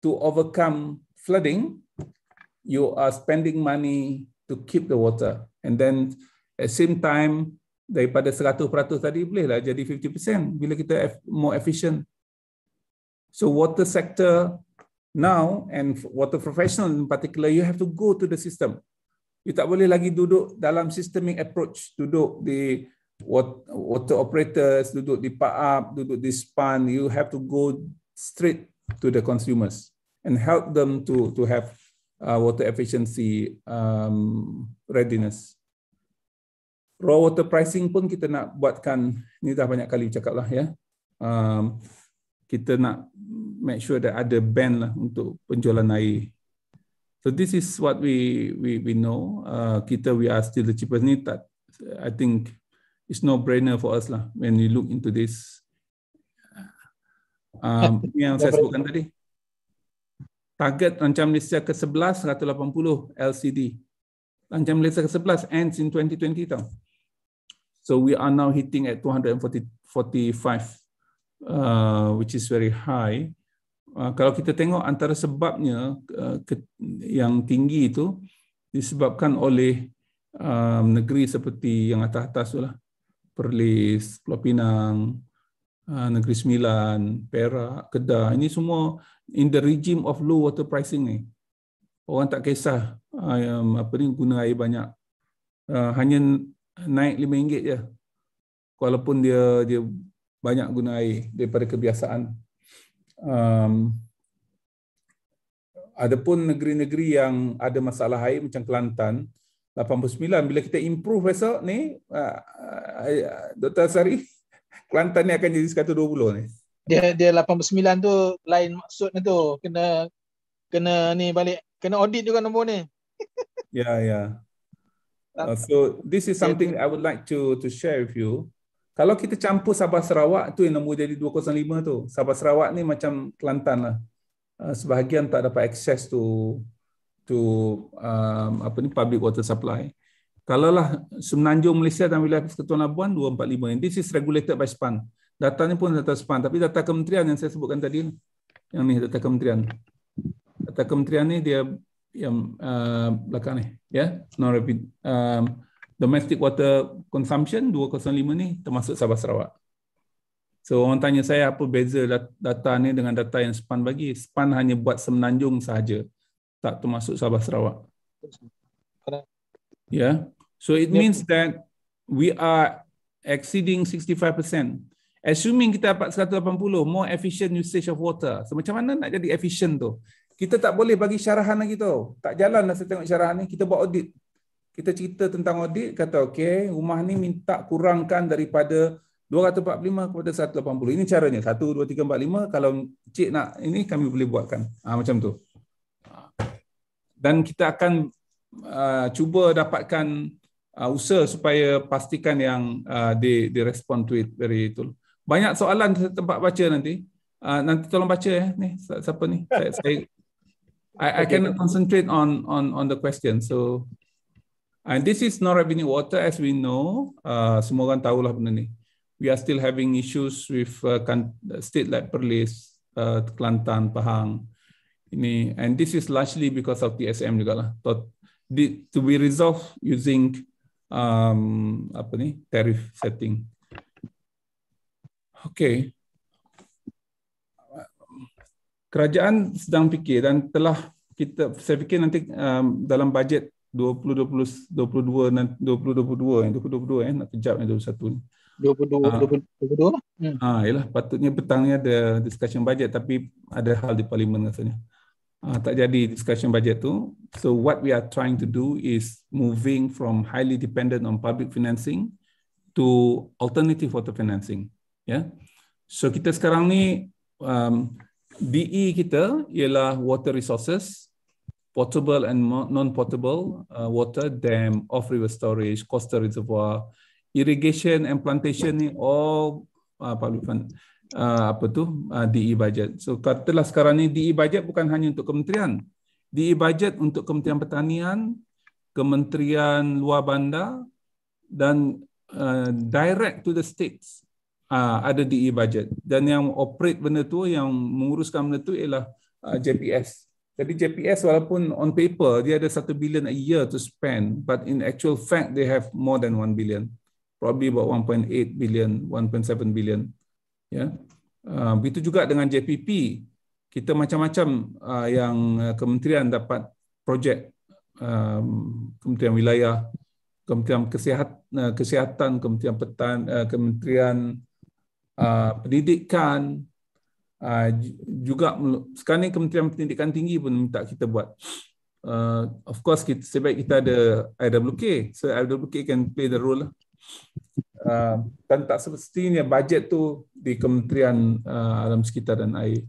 to overcome flooding, you are spending money to keep the water. And then at the same time, daripada 100% tadi bolehlah jadi 50% bila kita more efficient. So water sector now and water professional in particular, you have to go to the system. You tak boleh lagi duduk dalam systemic approach, duduk di water operators, duduk di PAAP, duduk di SPAN, you have to go straight to the consumers and help them to to have uh, water efficiency um, readiness raw water pricing pun kita nak buatkan ni dah banyak kali cakap lah ya um, kita nak make sure that ada band lah untuk penjualan air so this is what we we we know uh, kita we are still the cheapest ni tak I think it's no brainer for us lah when we look into this um, [LAUGHS] yang saya sebutkan tadi target rancang Malaysia ke-11 180 LCD rancang Malaysia ke-11 ends in 2020 tau So we are now hitting at 245, uh, which is very high. Uh, kalau kita tengok antara sebabnya uh, ke, yang tinggi itu disebabkan oleh um, negeri seperti yang atas-atas itulah. Perlis, Pulau Pinang, uh, Negeri Sembilan, Perak, Kedah. Ini semua in the regime of low water pricing ni. Orang tak kisah uh, apa ni guna air banyak. Uh, hanya naik RM5 je. Walaupun dia dia banyak guna air daripada kebiasaan. Um, Adapun negeri-negeri yang ada masalah air macam Kelantan, 89 bila kita improve besok ni uh, uh, uh Dr. Sari [LAUGHS] Kelantan ni akan jadi 120 ni. Dia dia 89 tu lain maksudnya tu kena kena ni balik kena audit juga nombor ni. Ya yeah, ya. Yeah. Ah, uh, so this is something I would like to to share with you. Kalau kita campur Sabah Sarawak tu yang nombor jadi 205 tu. Sabah Sarawak ni macam Kelantan lah. Uh, sebahagian tak dapat access to to um, apa ni public water supply. Kalau lah Semenanjung Malaysia dan wilayah Persekutuan Labuan 245 ni. This is regulated by SPAN. Datanya pun data SPAN. Tapi data kementerian yang saya sebutkan tadi. ni, Yang ni data kementerian. Data kementerian ni dia yang uh, belakang ni ya yeah? non rapid um, domestic water consumption 205 ni termasuk Sabah Sarawak. So orang tanya saya apa beza data ni dengan data yang SPAN bagi? SPAN hanya buat semenanjung sahaja. Tak termasuk Sabah Sarawak. Ya. Yeah? So it ya. means that we are exceeding 65%. Assuming kita dapat 180, more efficient usage of water. So macam mana nak jadi efficient tu? kita tak boleh bagi syarahan lagi tau. Tak jalan lah saya tengok syarahan ni, kita buat audit. Kita cerita tentang audit, kata okey, rumah ni minta kurangkan daripada 245 kepada 180. Ini caranya, 1, 2, 3, 4, 5. Kalau cik nak ini, kami boleh buatkan. Ha, macam tu. Dan kita akan uh, cuba dapatkan uh, usaha supaya pastikan yang uh, di, di respon tweet dari itu. Banyak soalan tempat baca nanti. Uh, nanti tolong baca ya ni siapa ni saya, saya I, I cannot concentrate on, on, on the question. So, and this is not revenue water, as we know. Uh, semua orang tahulah benda ni. We are still having issues with uh, kan, uh state like Perlis, uh, Kelantan, Pahang. Ini, and this is largely because of TSM juga lah. To, to be resolved using um, apa ni tariff setting. Okay kerajaan sedang fikir dan telah kita saya fikir nanti um, dalam bajet 2020 2022 nanti 2022 eh 2022 eh nak kejap yang 2021 ni 22 ha. 22 lah ha yalah patutnya petang ni ada discussion budget tapi ada hal di parlimen rasanya ha, tak jadi discussion budget tu so what we are trying to do is moving from highly dependent on public financing to alternative water financing ya yeah? so kita sekarang ni um, DE kita ialah water resources, potable and non potable uh, water, dam, off-river storage, coastal reservoir, irrigation and plantation ni all uh, public fund. Uh, apa tu uh, DE budget. So katalah sekarang ni DE budget bukan hanya untuk kementerian. DE budget untuk Kementerian Pertanian, Kementerian Luar Bandar dan uh, direct to the states Ah, ada DE budget dan yang operate benda tu yang menguruskan benda tu ialah uh, ah, JPS jadi JPS walaupun on paper dia ada 1 billion a year to spend but in actual fact they have more than 1 billion probably about 1.8 billion 1.7 billion ya yeah. uh, begitu juga dengan JPP kita macam-macam uh, yang kementerian dapat projek um, kementerian wilayah kementerian kesihatan kesihatan kementerian petan uh, kementerian Uh, pendidikan uh, juga sekarang ni Kementerian Pendidikan Tinggi pun minta kita buat uh, of course kita, sebaik kita ada IWK so IWK can play the role lah. Uh, dan tak semestinya bajet tu di Kementerian uh, Alam Sekitar dan Air.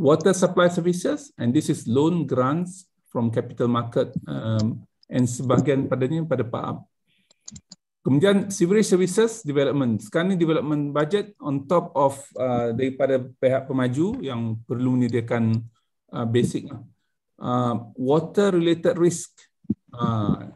Water Supply Services, and this is loan grants from capital market um, and sebagian padanya pada Pak Ab. Kemudian sewerage services development. Sekarang ini development budget on top of uh, daripada pihak pemaju yang perlu menyediakan uh, basic. Lah. Uh, water related risk. Uh,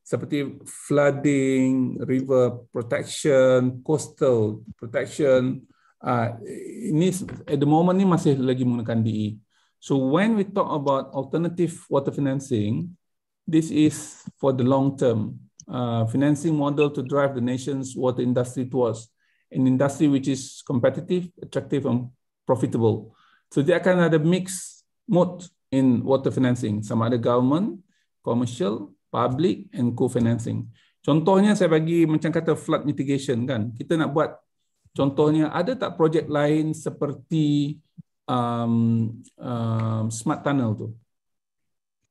seperti flooding, river protection, coastal protection. Uh, ini at the moment ni masih lagi menggunakan DE. So when we talk about alternative water financing, this is for the long term. Uh, financing model to drive the nation's water industry towards an industry which is competitive, attractive, and profitable. So they are kind of the mixed mode in water financing. Some other government, commercial, public, and co-financing. Contohnya saya bagi macam kata flood mitigation kan. Kita nak buat contohnya ada tak projek lain seperti um, um, smart tunnel tu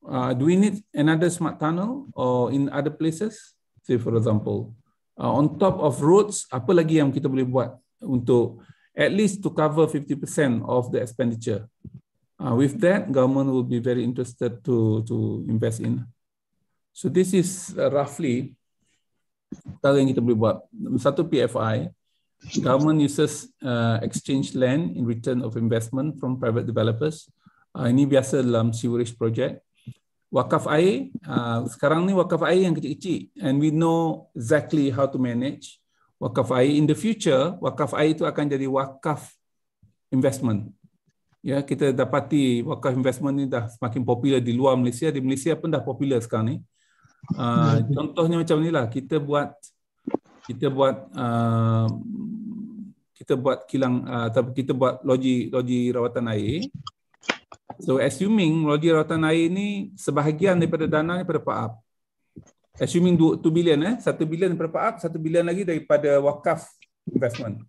uh, do we need another smart tunnel or in other places? Say for example, uh, on top of roads, apa lagi yang kita boleh buat untuk at least to cover 50% of the expenditure? Uh, with that, government will be very interested to to invest in. So this is uh, roughly tahu yang kita boleh buat. Satu PFI, government uses uh, exchange land in return of investment from private developers. Uh, ini biasa dalam sewerage project wakaf air. Ah, sekarang ni wakaf air yang kecil-kecil. And we know exactly how to manage wakaf air. In the future, wakaf air itu akan jadi wakaf investment. Ya, kita dapati wakaf investment ni dah semakin popular di luar Malaysia. Di Malaysia pun dah popular sekarang ni. Ah, ya, ya. contohnya macam ni lah. Kita buat kita buat uh, kita buat kilang uh, atau kita buat loji loji rawatan air So assuming Raja Rawatan Air ni sebahagian daripada dana ni pada Pak Ab. Assuming 2 bilion eh, 1 bilion daripada Pak Ab, 1 bilion lagi daripada wakaf investment.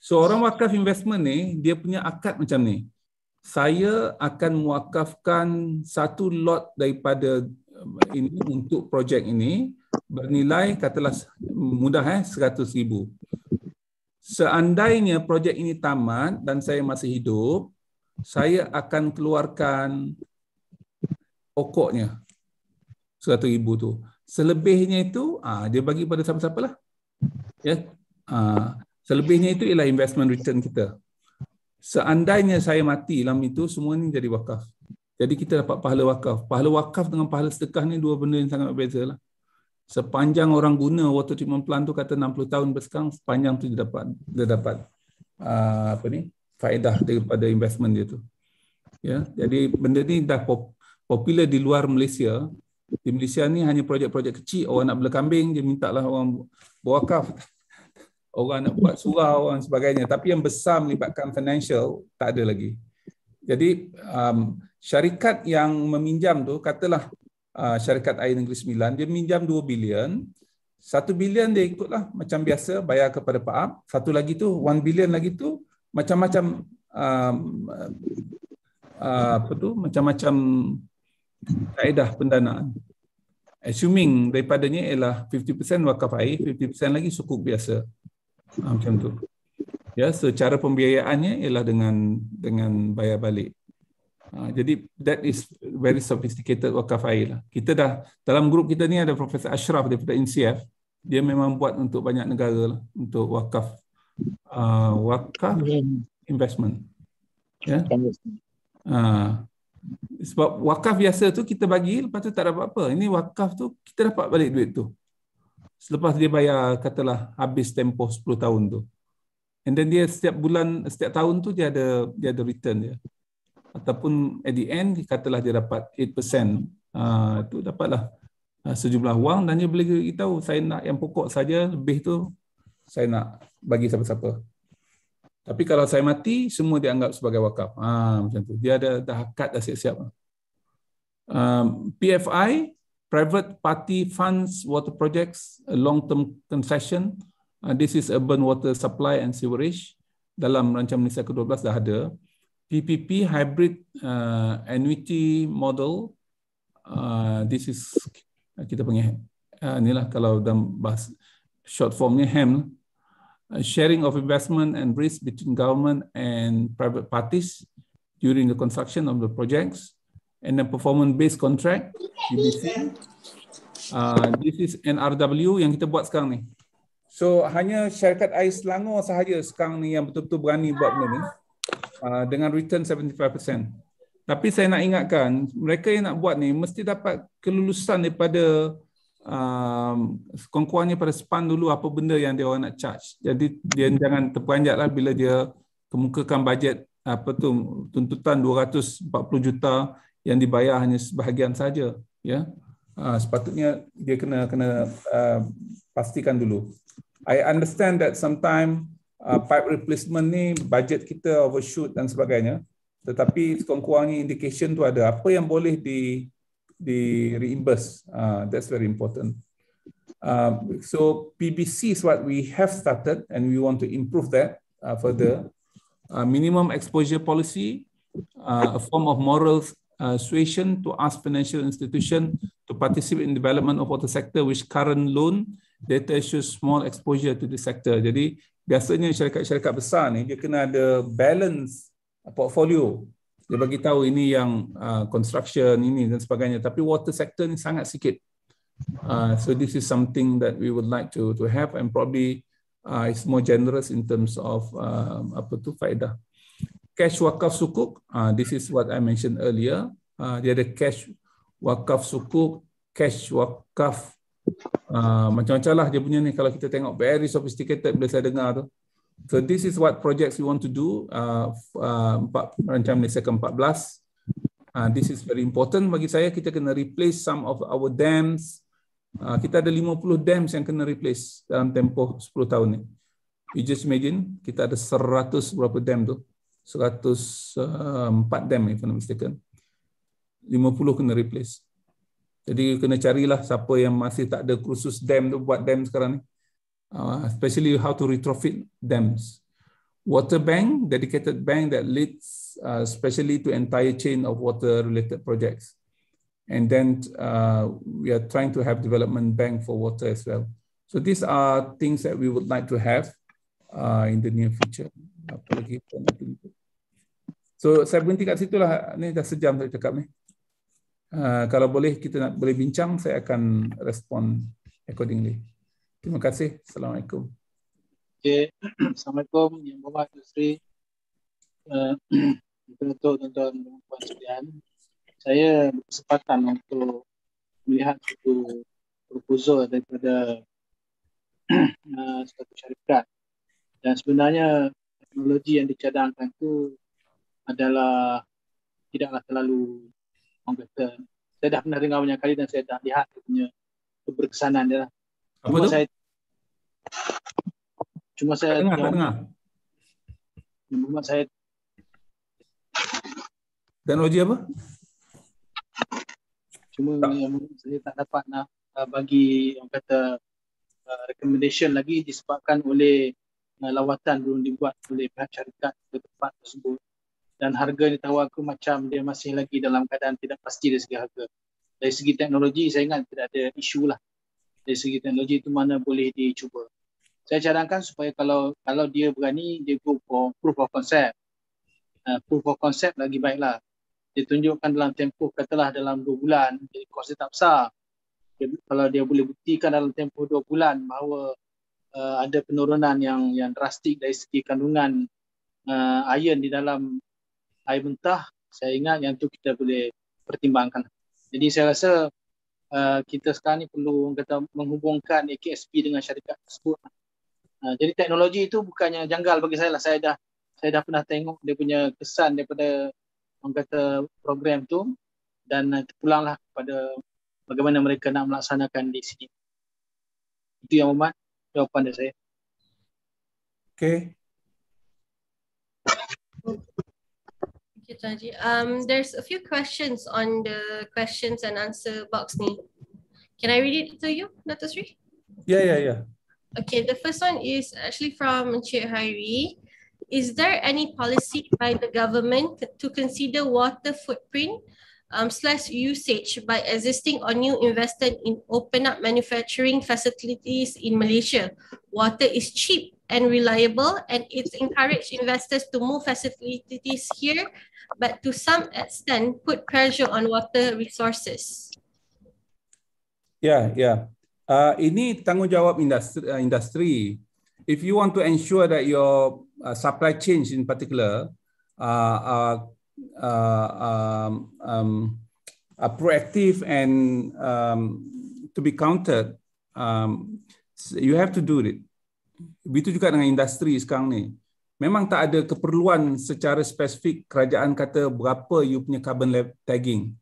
So orang wakaf investment ni dia punya akad macam ni. Saya akan mewakafkan satu lot daripada um, ini untuk projek ini bernilai katalah mudah eh ribu. Seandainya projek ini tamat dan saya masih hidup, saya akan keluarkan pokoknya 100 ribu tu selebihnya itu ah dia bagi pada siapa-siapa lah ya yeah. ah, selebihnya itu ialah investment return kita seandainya saya mati dalam itu semua ni jadi wakaf jadi kita dapat pahala wakaf pahala wakaf dengan pahala sedekah ni dua benda yang sangat berbeza lah sepanjang orang guna water treatment plant tu kata 60 tahun bersekang sepanjang tu dia dapat dia dapat ah, apa ni faedah daripada investment dia tu. Ya, jadi benda ni dah popular di luar Malaysia. Di Malaysia ni hanya projek-projek kecil, orang nak bela kambing, dia minta lah orang berwakaf. [LAUGHS] Orang nak buat surah, orang sebagainya. Tapi yang besar melibatkan financial, tak ada lagi. Jadi um, syarikat yang meminjam tu, katalah uh, syarikat Air Negeri Sembilan, dia minjam 2 bilion, satu bilion dia ikutlah macam biasa bayar kepada Pak Ab. Satu lagi tu, one bilion lagi tu macam-macam um, uh, apa tu macam-macam kaedah pendanaan assuming daripadanya ialah 50% wakaf air 50% lagi sukuk biasa ha, macam tu ya secara pembiayaannya ialah dengan dengan bayar balik ha, jadi that is very sophisticated wakaf air lah. kita dah dalam grup kita ni ada Profesor Ashraf daripada INSEF dia memang buat untuk banyak negara lah, untuk wakaf uh, wakaf investment. Ya. Yeah? Uh, sebab wakaf biasa tu kita bagi lepas tu tak dapat apa. Ini wakaf tu kita dapat balik duit tu. Selepas dia bayar katalah habis tempoh 10 tahun tu. And then dia setiap bulan setiap tahun tu dia ada dia ada return dia. Ataupun at the end katalah dia dapat 8% uh, ah, tu dapatlah uh, sejumlah wang dan dia boleh kita tahu saya nak yang pokok saja lebih tu saya nak bagi siapa-siapa. Tapi kalau saya mati, semua dianggap sebagai wakaf. Ha, macam tu. Dia ada dah hakat dah siap-siap. Um, PFI, Private Party Funds Water Projects, a long-term concession. Uh, this is urban water supply and sewerage. Dalam Rancangan Malaysia ke-12 dah ada. PPP, Hybrid uh, Annuity Model. Uh, this is kita panggil uh, inilah kalau dalam bahasa short formnya HEM. lah sharing of investment and risk between government and private parties during the construction of the projects, and a performance-based contract, UBC. Uh, this is NRW yang kita buat sekarang ni. So, hanya syarikat air Selangor sahaja sekarang ni yang betul-betul berani buat benda ni uh, dengan return 75%. Tapi saya nak ingatkan, mereka yang nak buat ni mesti dapat kelulusan daripada um, sekurang-kurangnya pada span dulu apa benda yang dia orang nak charge. Jadi dia jangan terperanjatlah bila dia kemukakan bajet apa tu tuntutan 240 juta yang dibayar hanya sebahagian saja ya. Yeah? sepatutnya dia kena kena uh, pastikan dulu. I understand that sometimes uh, ah, pipe replacement ni budget kita overshoot dan sebagainya. Tetapi sekurang-kurangnya indication tu ada apa yang boleh di The reimburse. Uh, ah, that's very important. Uh, so PBC is what we have started, and we want to improve that uh, further. Uh, minimum exposure policy, uh, a form of moral uh, suasion to ask financial institution to participate in development of water sector, which current loan data shows small exposure to the sector. Jadi biasanya syarikat-syarikat besar ni dia kena ada balance portfolio dia bagi tahu ini yang uh, construction ini dan sebagainya tapi water sector ni sangat sikit uh, so this is something that we would like to to have and probably uh, is more generous in terms of uh, apa tu faedah cash wakaf sukuk uh, this is what i mentioned earlier uh, dia ada cash wakaf sukuk cash wakaf uh, macam-macam lah dia punya ni kalau kita tengok very sophisticated bila saya dengar tu So this is what projects we want to do uh, uh, rancangan Malaysia ke-14. Uh, this is very important bagi saya kita kena replace some of our dams. Uh, kita ada 50 dams yang kena replace dalam tempoh 10 tahun ni. You just imagine kita ada 100 berapa dam tu? 104 uh, dam if I'm not mistaken. 50 kena replace. Jadi kena carilah siapa yang masih tak ada kursus dam tu buat dam sekarang ni. Uh, especially how to retrofit dams. Water bank, dedicated bank that leads uh, especially to entire chain of water related projects. And then uh, we are trying to have development bank for water as well. So these are things that we would like to have uh, in the near future. So saya berhenti kat situ lah. Ini dah sejam saya cakap ni. Uh, kalau boleh kita nak boleh bincang, saya akan respon accordingly. Terima kasih. Assalamualaikum. Okay. Assalamualaikum. Yang Bapak Yusri. Eh, [CLEARS THROAT] untuk tuan-tuan dan puan sekalian. Saya berkesempatan untuk melihat satu proposal daripada uh, [CLEARS THROAT] satu syarikat. Dan sebenarnya teknologi yang dicadangkan itu adalah tidaklah terlalu orang kata, saya dah pernah dengar banyak kali dan saya dah lihat dia punya keberkesanan dia lah. Apa cuma tu? Saya, cuma saya tak dengar, tak Cuma saya dan teknologi apa? Cuma tak. saya tak dapat nak bagi orang kata uh, recommendation lagi disebabkan oleh uh, lawatan belum dibuat oleh pihak syarikat ke tempat tersebut dan harga yang ditawar aku macam dia masih lagi dalam keadaan tidak pasti dari segi harga. Dari segi teknologi saya ingat tidak ada isu lah dari segi teknologi itu mana boleh dicuba. Saya cadangkan supaya kalau kalau dia berani, dia go for proof of concept. Uh, proof of concept lagi baiklah. Dia tunjukkan dalam tempoh, katalah dalam 2 bulan, jadi kos dia tak besar. Dia, kalau dia boleh buktikan dalam tempoh 2 bulan bahawa uh, ada penurunan yang yang drastik dari segi kandungan uh, iron di dalam air mentah, saya ingat yang tu kita boleh pertimbangkan. Jadi saya rasa uh, kita sekarang ni perlu kata menghubungkan AKSP dengan syarikat tersebut. Uh, jadi teknologi itu bukannya janggal bagi saya lah. Saya dah saya dah pernah tengok dia punya kesan daripada orang kata program tu dan eh, pulanglah kepada bagaimana mereka nak melaksanakan di sini. Itu yang umat jawapan dari saya. Okay. you, Um, there's a few questions on the questions and answer box. Me, Can I read it to you, Natasri? Yeah, yeah, yeah. Okay, the first one is actually from Encik Hairi. Is there any policy by the government to consider water footprint um, slash usage by existing or new investors in open up manufacturing facilities in Malaysia? Water is cheap and reliable and it encouraged investors to move facilities here but to some extent put pressure on water resources. Yeah, yeah. Uh, ini tanggungjawab industri, uh, industri. If you want to ensure that your uh, supply chain in particular uh, are uh, um, um, are proactive and um, to be countered, um, you have to do it. Begitu juga dengan industri sekarang ni memang tak ada keperluan secara spesifik kerajaan kata berapa you punya carbon lab tagging.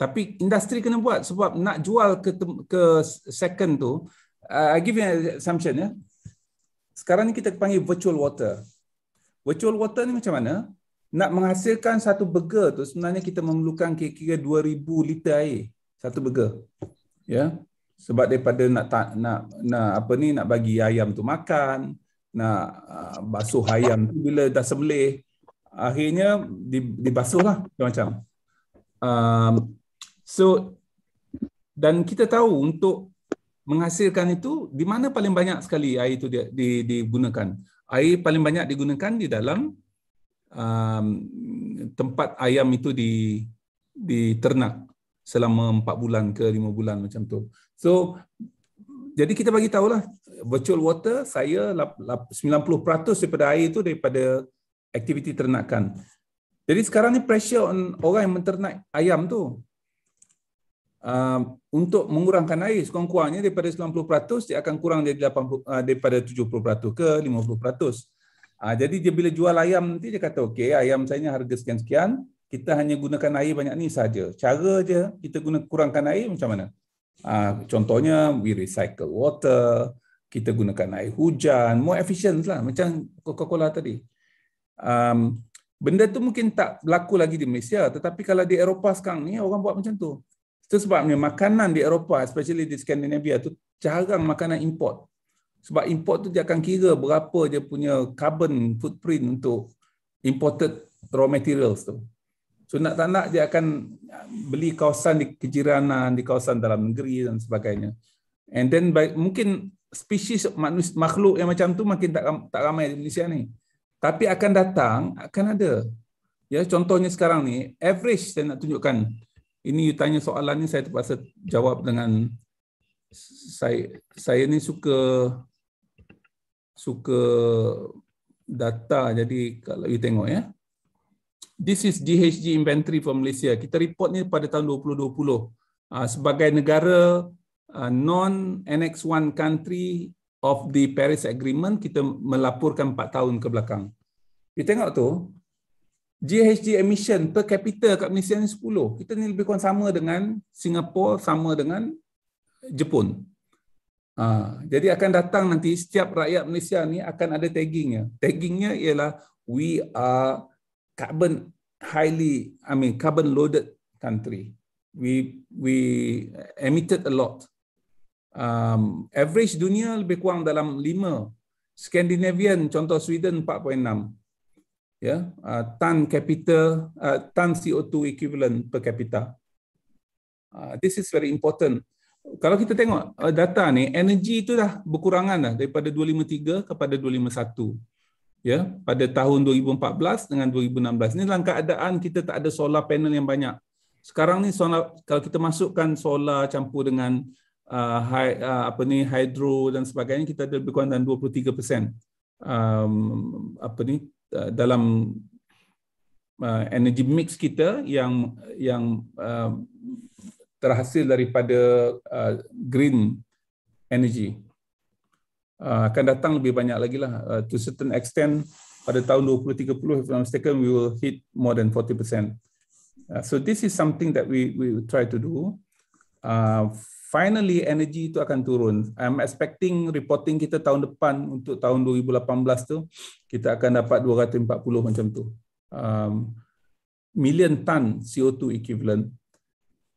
Tapi industri kena buat sebab nak jual ke ke second tu. Uh, I give you an assumption ya. Sekarang ni kita panggil virtual water. Virtual water ni macam mana? Nak menghasilkan satu burger tu sebenarnya kita memerlukan kira-kira 2000 liter air satu burger. Ya. Yeah? Sebab daripada nak nak nak apa ni nak bagi ayam tu makan, nak ah, basuh ayam tu bila dah sembelih akhirnya dibasuhlah macam-macam um, so dan kita tahu untuk menghasilkan itu di mana paling banyak sekali air itu digunakan air paling banyak digunakan di dalam um, tempat ayam itu di diternak selama 4 bulan ke 5 bulan macam tu so jadi kita bagi tahulah virtual water saya 90% daripada air itu daripada aktiviti ternakan. Jadi sekarang ni pressure on orang yang menternak ayam tu uh, untuk mengurangkan air sekurang-kurangnya daripada 90% dia akan kurang jadi 80 uh, daripada 70% ke 50%. Uh, ah, jadi dia bila jual ayam nanti dia kata okey ayam saya ni harga sekian-sekian kita hanya gunakan air banyak ni saja. Cara je kita guna kurangkan air macam mana? Uh, contohnya we recycle water, kita gunakan air hujan, more efficient lah macam Coca-Cola tadi. Um, benda tu mungkin tak berlaku lagi di Malaysia tetapi kalau di Eropah sekarang ni orang buat macam tu. Itu sebabnya makanan di Eropah especially di Scandinavia tu jarang makanan import. Sebab import tu dia akan kira berapa dia punya carbon footprint untuk imported raw materials tu. So nak tak nak dia akan beli kawasan di kejiranan, di kawasan dalam negeri dan sebagainya. And then by, mungkin spesies manus, makhluk yang macam tu makin tak tak ramai di Malaysia ni. Tapi akan datang, akan ada. Ya, contohnya sekarang ni, average saya nak tunjukkan. Ini you tanya soalan ni saya terpaksa jawab dengan saya saya ni suka suka data. Jadi kalau you tengok ya. This is GHG inventory for Malaysia. Kita report ni pada tahun 2020. Ah, sebagai negara uh, non annex 1 country of the Paris Agreement kita melaporkan 4 tahun ke belakang. Kita tengok tu GHG emission per capita kat Malaysia ni 10. Kita ni lebih kurang sama dengan Singapura sama dengan Jepun. Ha, jadi akan datang nanti setiap rakyat Malaysia ni akan ada taggingnya. Taggingnya ialah we are carbon highly, I mean carbon loaded country. We we emitted a lot um, average dunia lebih kurang dalam 5. Scandinavian contoh Sweden 4.6. Ya, yeah? uh, ton capital uh, ton CO2 equivalent per capita. Uh, this is very important. Kalau kita tengok uh, data ni, energy itu dah berkurangan dah daripada 253 kepada 251 ya pada tahun 2014 dengan 2016 ini dalam keadaan kita tak ada solar panel yang banyak sekarang ni solar kalau kita masukkan solar campur dengan uh, high, uh, apa ni hydro dan sebagainya kita ada lebih kurang dalam 23% um, apa ni uh, dalam uh, energy mix kita yang yang uh, terhasil daripada uh, green energy uh, akan datang lebih banyak lagi lah uh, to certain extent pada tahun 2030 if I'm mistaken we will hit more than 40%. Uh, so this is something that we we try to do uh, finally energy itu akan turun. I'm expecting reporting kita tahun depan untuk tahun 2018 tu kita akan dapat 240 macam tu. Um, million ton CO2 equivalent.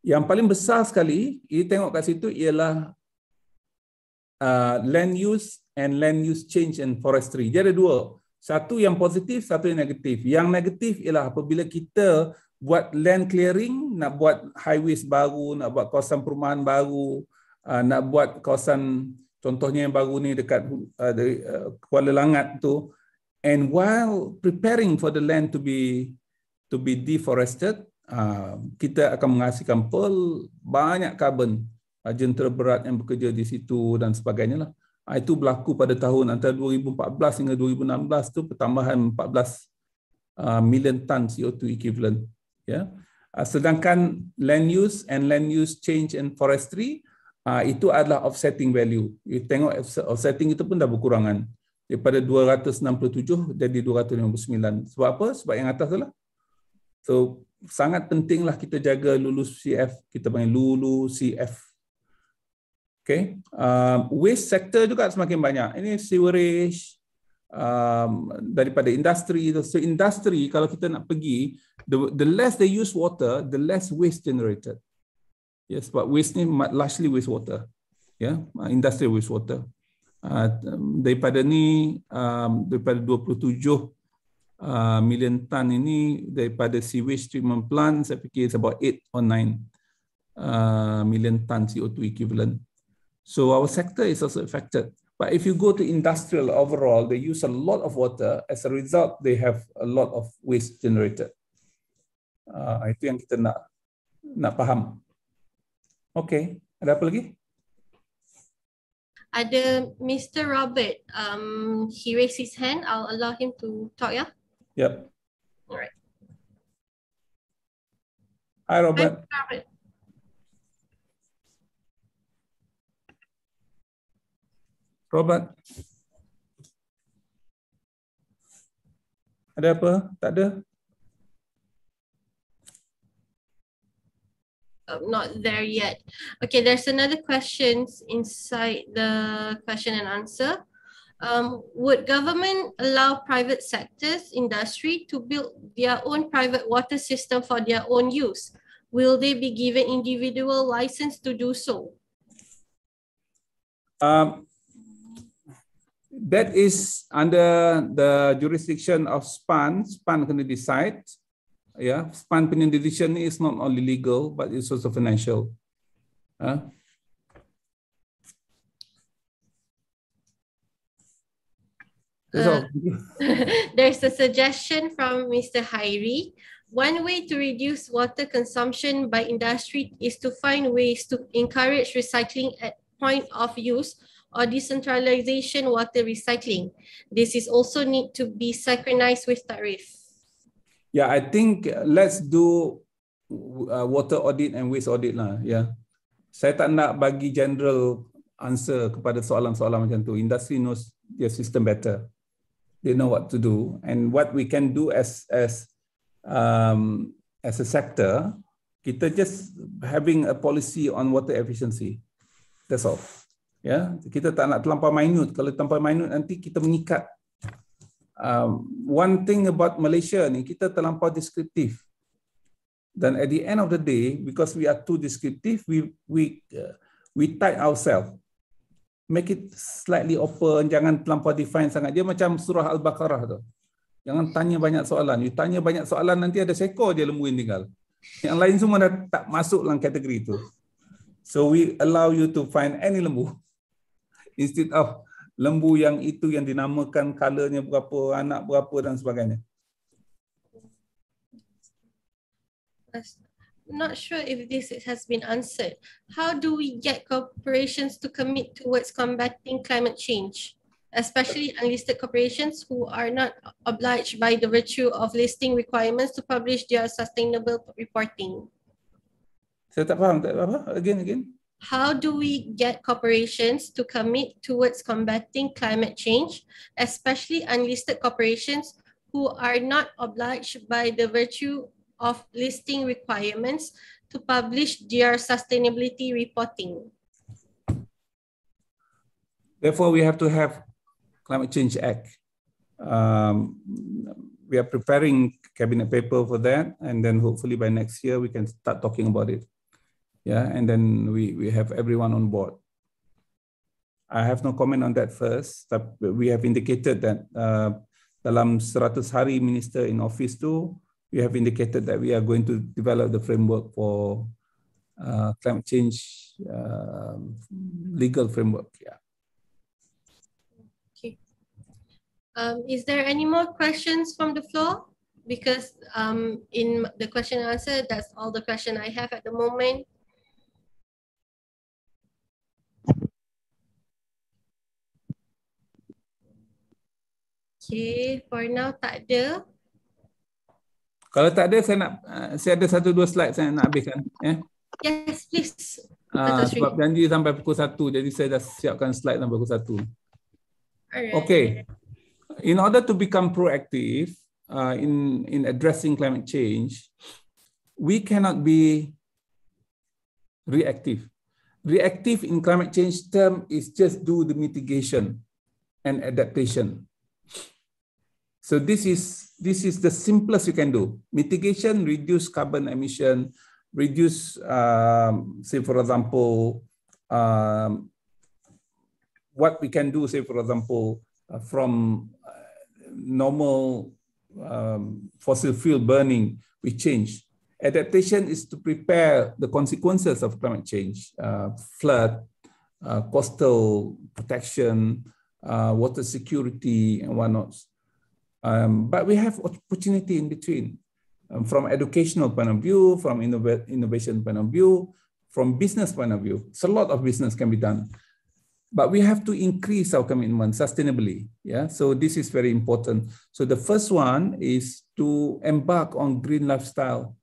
Yang paling besar sekali, kita tengok kat situ ialah uh, land use and land use change and forestry. Dia ada dua. Satu yang positif, satu yang negatif. Yang negatif ialah apabila kita buat land clearing, nak buat highways baru, nak buat kawasan perumahan baru, uh, nak buat kawasan contohnya yang baru ni dekat uh, uh, Kuala Langat tu. And while preparing for the land to be to be deforested, kita akan menghasilkan pel banyak karbon jentera berat yang bekerja di situ dan sebagainya lah. Itu berlaku pada tahun antara 2014 hingga 2016 tu pertambahan 14 million ton CO2 equivalent ya yeah. uh, sedangkan land use and land use change in forestry uh, itu adalah offsetting value you tengok offsetting itu pun dah berkurangan daripada 267 jadi 259 sebab apa sebab yang atas lah so sangat pentinglah kita jaga lulus CF kita panggil lulu CF Okay, uh, waste sector juga semakin banyak. Ini sewerage, um, daripada industri itu. So industri kalau kita nak pergi, the, the less they use water, the less waste generated. Yes, but waste ni largely waste water. Yeah, uh, industry waste water. Uh, daripada ni, um, daripada 27 Uh, million ton ini daripada sewage treatment plant saya fikir it's about 8 or 9 uh, million ton CO2 equivalent. So our sector is also affected. But if you go to industrial overall, they use a lot of water. As a result, they have a lot of waste generated. Uh, itu yang kita nak nak faham. Okay, ada apa lagi? Ada Mr. Robert. Um, he raised his hand. I'll allow him to talk, yeah? Yep. All right. Hi, Robert. Hi, Robert. Robert? Ada apa? Tak ada? Uh, not there yet. Okay, there's another questions inside the question and answer. Um, would government allow private sectors, industry to build their own private water system for their own use? Will they be given individual license to do so? Um, that is under the jurisdiction of SPAN. SPAN can decide. Yeah, SPAN opinion decision is not only legal, but it's also financial. Huh? Uh, [LAUGHS] there's a suggestion from Mr. Hairi. One way to reduce water consumption by industry is to find ways to encourage recycling at point of use or decentralization water recycling. This is also need to be synchronized with tariff. Yeah, I think uh, let's do uh, water audit and waste audit lah. Yeah, saya tak nak bagi general answer kepada soalan-soalan macam tu. Industry knows their system better. They know what to do and what we can do as as um, as a sector. Kita just having a policy on water efficiency. That's all. ya kita tak nak terlampau minut kalau terlampau minut nanti kita mengikat um, one thing about Malaysia ni kita terlampau deskriptif dan at the end of the day because we are too descriptive we we uh, we tie ourselves make it slightly open jangan terlampau define sangat dia macam surah al-baqarah tu jangan tanya banyak soalan you tanya banyak soalan nanti ada seko dia lembu tinggal yang lain semua dah tak masuk dalam kategori itu so we allow you to find any lembu instead of lembu yang itu yang dinamakan kalanya berapa, anak berapa dan sebagainya. Not sure if this has been answered. How do we get corporations to commit towards combating climate change? Especially unlisted corporations who are not obliged by the virtue of listing requirements to publish their sustainable reporting. Saya tak faham, tak apa? Again, again. how do we get corporations to commit towards combating climate change, especially unlisted corporations who are not obliged by the virtue of listing requirements to publish their sustainability reporting? Therefore, we have to have Climate Change Act. Um, we are preparing cabinet paper for that, and then hopefully by next year we can start talking about it yeah and then we we have everyone on board i have no comment on that first we have indicated that uh, dalam 100 hari minister in office too, we have indicated that we are going to develop the framework for uh, climate change uh, legal framework yeah okay um, is there any more questions from the floor because um, in the question and answer that's all the question i have at the moment Okay, for now tak ada. Kalau tak ada, saya nak eh, saya ada satu dua slide saya nak habiskan. Eh? Yes, please. Uh, sebab janji sampai pukul satu, jadi saya dah siapkan slide sampai pukul satu. Alright. Okay. In order to become proactive uh, in in addressing climate change, we cannot be reactive. Reactive in climate change term is just do the mitigation and adaptation. So this is, this is the simplest you can do. Mitigation, reduce carbon emission, reduce, um, say for example, um, what we can do, say for example, uh, from uh, normal um, fossil fuel burning, we change. Adaptation is to prepare the consequences of climate change, uh, flood, uh, coastal protection, uh, water security, and whatnot. Um, but we have opportunity in between um, from educational point of view, from innov innovation point of view, from business point of view. It's a lot of business can be done. But we have to increase our commitment sustainably. Yeah, so this is very important. So the first one is to embark on green lifestyle.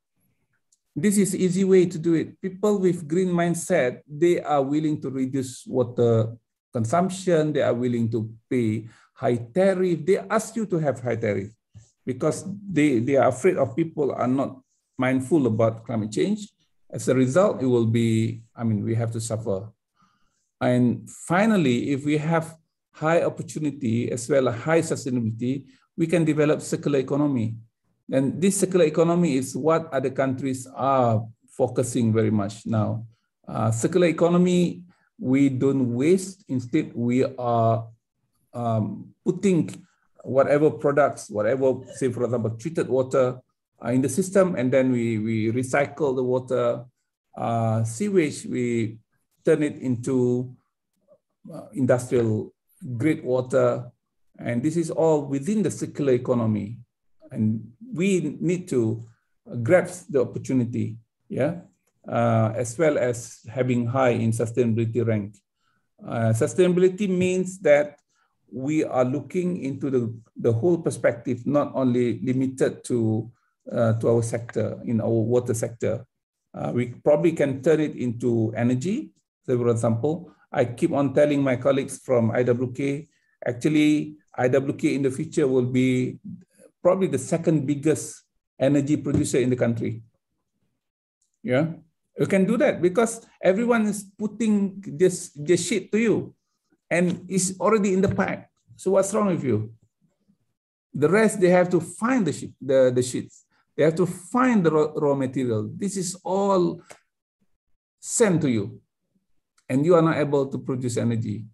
This is easy way to do it. People with green mindset, they are willing to reduce water consumption. They are willing to pay high tariff. They ask you to have high tariff because they, they are afraid of people are not mindful about climate change. As a result, it will be, I mean, we have to suffer. And finally, if we have high opportunity as well as high sustainability, we can develop circular economy. And this circular economy is what other countries are focusing very much now. Uh, circular economy, we don't waste. Instead, we are um, putting whatever products, whatever, say for example, treated water uh, in the system, and then we, we recycle the water, uh, sewage, we turn it into uh, industrial grade water, and this is all within the circular economy. And we need to grasp the opportunity, yeah, uh, as well as having high in sustainability rank. Uh, sustainability means that we are looking into the, the whole perspective, not only limited to, uh, to our sector, in our water sector. Uh, we probably can turn it into energy. So for example, I keep on telling my colleagues from IWK, actually IWK in the future will be probably the second biggest energy producer in the country. Yeah, you can do that because everyone is putting this, this shit to you and it's already in the pack. So what's wrong with you? The rest, they have to find the, the, the sheets. They have to find the raw, raw material. This is all sent to you. And you are not able to produce energy.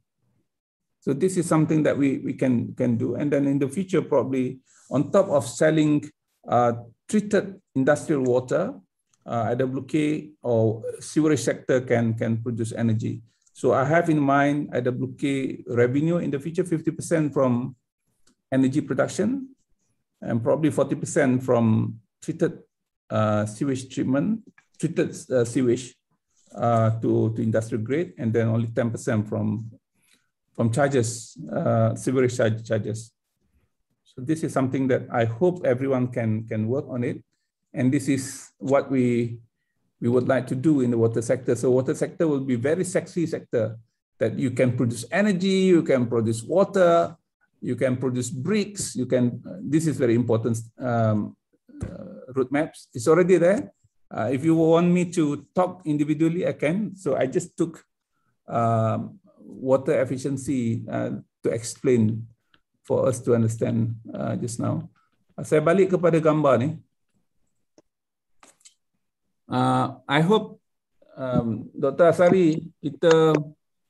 So this is something that we, we can, can do. And then in the future, probably on top of selling uh, treated industrial water, uh, IWK or sewerage sector can, can produce energy. So I have in mind IWK revenue in the future, 50% from energy production and probably 40% from treated uh, sewage treatment, treated uh, sewage uh, to, to industrial grade, and then only 10% from, from charges, uh, charge, charges. So this is something that I hope everyone can, can work on it. And this is what we we would like to do in the water sector. So water sector will be very sexy sector that you can produce energy, you can produce water, you can produce bricks, you can, uh, this is very important um, uh, roadmaps. It's already there. Uh, if you want me to talk individually, I can. So I just took um, water efficiency uh, to explain for us to understand uh, just now. Uh, saya balik kepada gambar ni. Uh, I hope um, Dr. Asari kita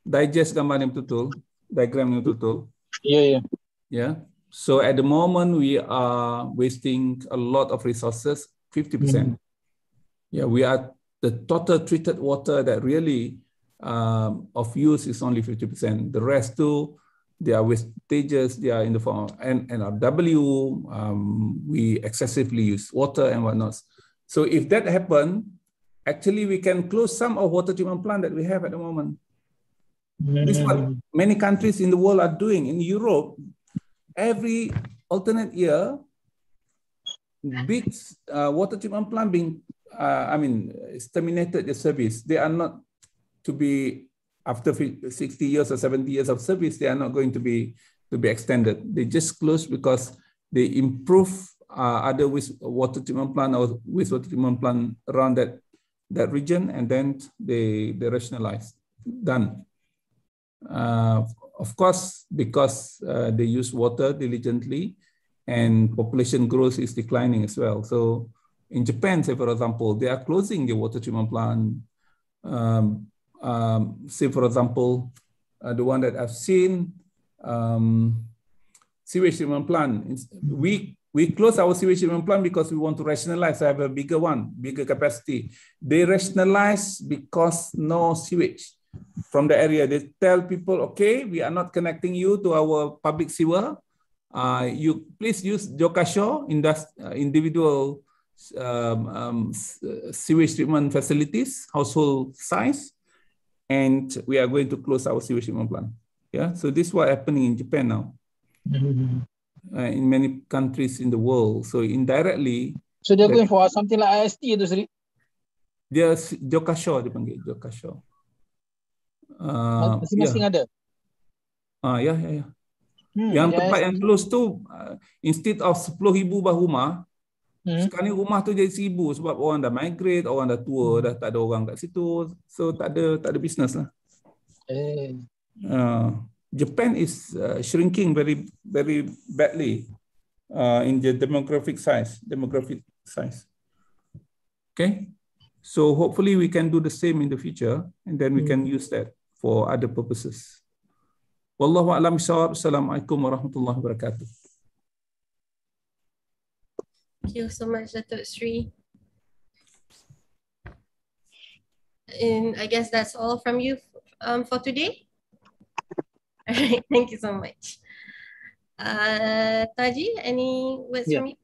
digest gambar yang betul, diagram yang betul. Yeah, yeah. Yeah. So at the moment we are wasting a lot of resources, 50%. Mm. Yeah, we are the total treated water that really um, of use is only 50%. The rest too, they are wastages, they are in the form of N NRW, um, we excessively use water and whatnot. So if that happen, actually we can close some of water treatment plant that we have at the moment. Mm. This is what many countries in the world are doing. In Europe, every alternate year, big uh, water treatment plant being, uh, I mean, terminated the service. They are not to be after 60 years or 70 years of service. They are not going to be to be extended. They just close because they improve uh, other water treatment plant or wastewater treatment plant around that, that region, and then they, they rationalize. Done. Uh, of course, because uh, they use water diligently and population growth is declining as well. So in Japan, say for example, they are closing the water treatment plant. Um, um, say for example, uh, the one that I've seen, um, sewage treatment plant, we we close our sewage treatment plant because we want to rationalize, I have a bigger one, bigger capacity. They rationalize because no sewage from the area. They tell people, okay, we are not connecting you to our public sewer. Uh, you please use Jokasho uh, individual um, um, uh, sewage treatment facilities, household size, and we are going to close our sewage treatment plant. Yeah, so this is what happening in Japan now. Mm -hmm. uh, in many countries in the world. So indirectly. So they're going for something like IST itu Sri? Dia Jokasho dipanggil Jokasho. Uh, Masing-masing ya. ada. Ah ya ya ya. Hmm, yang tempat yang close tu uh, instead of 10,000 bah rumah hmm. sekarang rumah tu jadi 1,000 sebab orang dah migrate, orang dah tua, hmm. dah tak ada orang kat situ. So tak ada tak ada bisnes lah. Eh. Ah. Japan is uh, shrinking very, very badly uh, in the demographic size, demographic size. Okay. So hopefully we can do the same in the future and then we mm. can hmm. use that for other purposes. Wallahu alam sawab. Assalamualaikum warahmatullahi wabarakatuh. Thank you so much, Datuk Sri. And I guess that's all from you um, for today. [LAUGHS] All right, thank you so much. Uh, Taji, any words yeah. from you?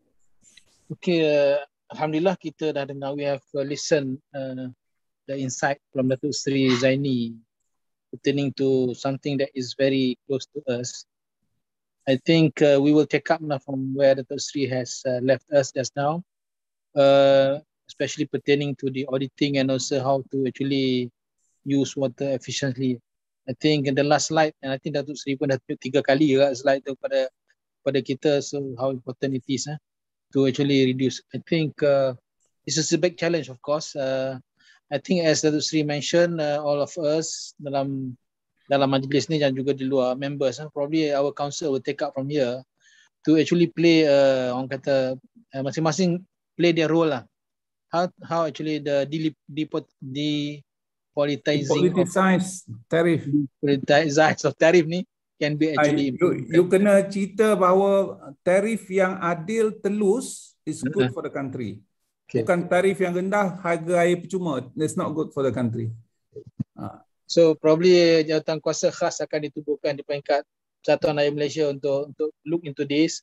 Okay, uh, Alhamdulillah kita dah dengar, we have uh, listened uh, the insight from Datuk Sri Zaini pertaining to something that is very close to us. I think uh, we will take up now from where Datuk Sri has uh, left us just now, uh, especially pertaining to the auditing and also how to actually use water efficiently. I think the last slide and I think Datuk Seri pun dah tunjuk tiga kali juga slide tu pada pada kita so how important it is eh, to actually reduce. I think uh, this is a big challenge of course. Uh, I think as Datuk Seri mentioned uh, all of us dalam dalam majlis ni dan juga di luar members eh, probably our council will take up from here to actually play uh, orang kata uh, masing-masing play their role lah. How how actually the deep deep the, the, politizing of tariff. politicize of tariff ni can be actually I, you, you kena cerita bahawa tarif yang adil telus is good uh-huh. for the country okay. bukan tarif yang rendah harga air percuma it's not good for the country ha. so probably jawatan kuasa khas akan ditubuhkan di peringkat Persatuan Air Malaysia untuk untuk look into this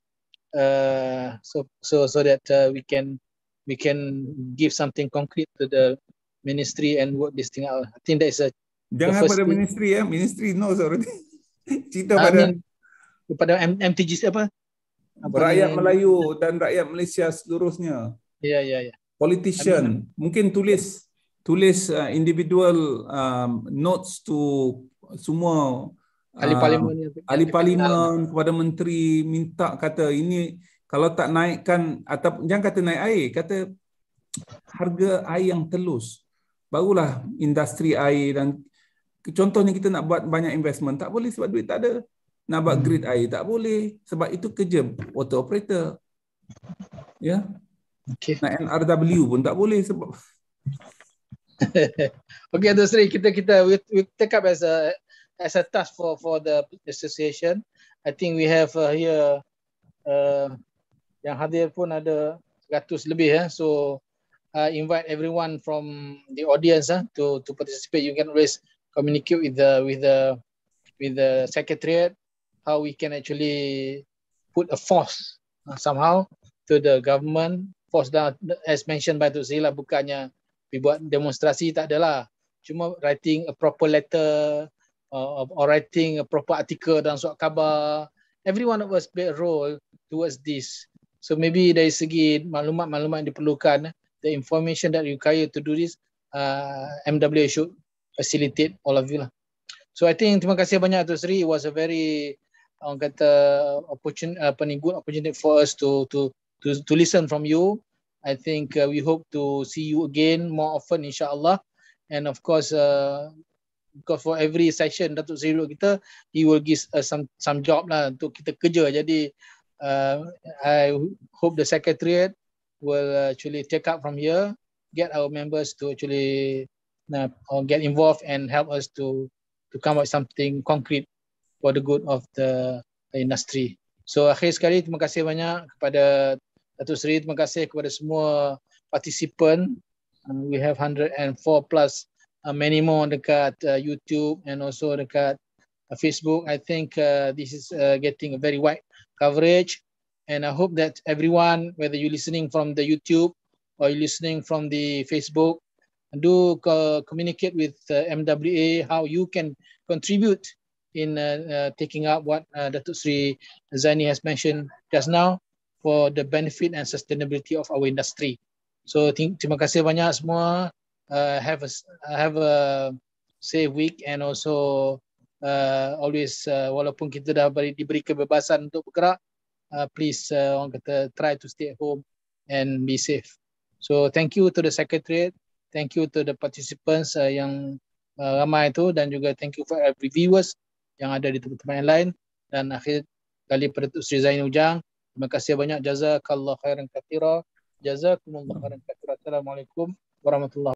uh, so so so that uh, we can we can give something concrete to the ministry and work this thing out. I think that is a Jangan pada ministry ya, ministry no sorry. [LAUGHS] Cita I pada kepada MTG apa? Rakyat Melayu dan rakyat Malaysia seluruhnya. Ya ya ya. Politician I mean, mungkin tulis tulis uh, individual um, notes to semua uh, ahli uh, parlimen ahli parlimen kepada menteri minta kata ini kalau tak naikkan atau jangan kata naik air kata harga air yang telus barulah industri air dan contohnya kita nak buat banyak investment tak boleh sebab duit tak ada nak buat hmm. grid air tak boleh sebab itu kerja water operator ya okay. nak NRW pun tak boleh sebab okay Dr. Sri kita kita we, we take up as a as a task for for the association I think we have uh, here uh, yang hadir pun ada 100 lebih ya eh. so uh, invite everyone from the audience uh, to to participate. You can always communicate with the with the with the secretariat how we can actually put a force uh, somehow to the government force that as mentioned by Tuk Zila bukannya buat demonstrasi tak adalah cuma writing a proper letter uh, or writing a proper article dan surat khabar every one of us play a role towards this so maybe dari segi maklumat-maklumat yang diperlukan uh, the information that you require to do this, uh, MW should facilitate all of you lah. So I think terima kasih banyak Tuan Sri. It was a very orang kata opportunity uh, apa ni good opportunity for us to to to to listen from you. I think uh, we hope to see you again more often insyaallah. And of course uh, because for every session Datuk Seri Luk kita he will give us some some job lah untuk kita kerja. Jadi uh, I hope the secretariat will actually take up from here, get our members to actually uh, get involved and help us to, to come up with something concrete for the good of the industry. So akhir sekali terima kasih banyak kepada Datuk Seri, terima kasih kepada semua participant. Uh, we have 104 plus uh, many more dekat uh, YouTube and also dekat uh, Facebook. I think uh, this is uh, getting a very wide coverage and I hope that everyone, whether you're listening from the YouTube or you're listening from the Facebook, do uh, communicate with uh, MWA how you can contribute in uh, uh, taking up what uh, Datuk Sri Zaini has mentioned just now for the benefit and sustainability of our industry. So think, terima kasih banyak semua. Uh, have a have a safe week and also uh, always walaupun kita dah beri, diberi kebebasan untuk bergerak, uh, please uh, orang kata try to stay at home and be safe. So thank you to the secretariat, thank you to the participants uh, yang uh, ramai itu dan juga thank you for every viewers yang ada di tempat-tempat yang lain dan akhir kali pada Tuk Sri Zain Ujang. Terima kasih banyak. jazakallahu khairan katira. Jazakumullah khairan katira. Assalamualaikum warahmatullahi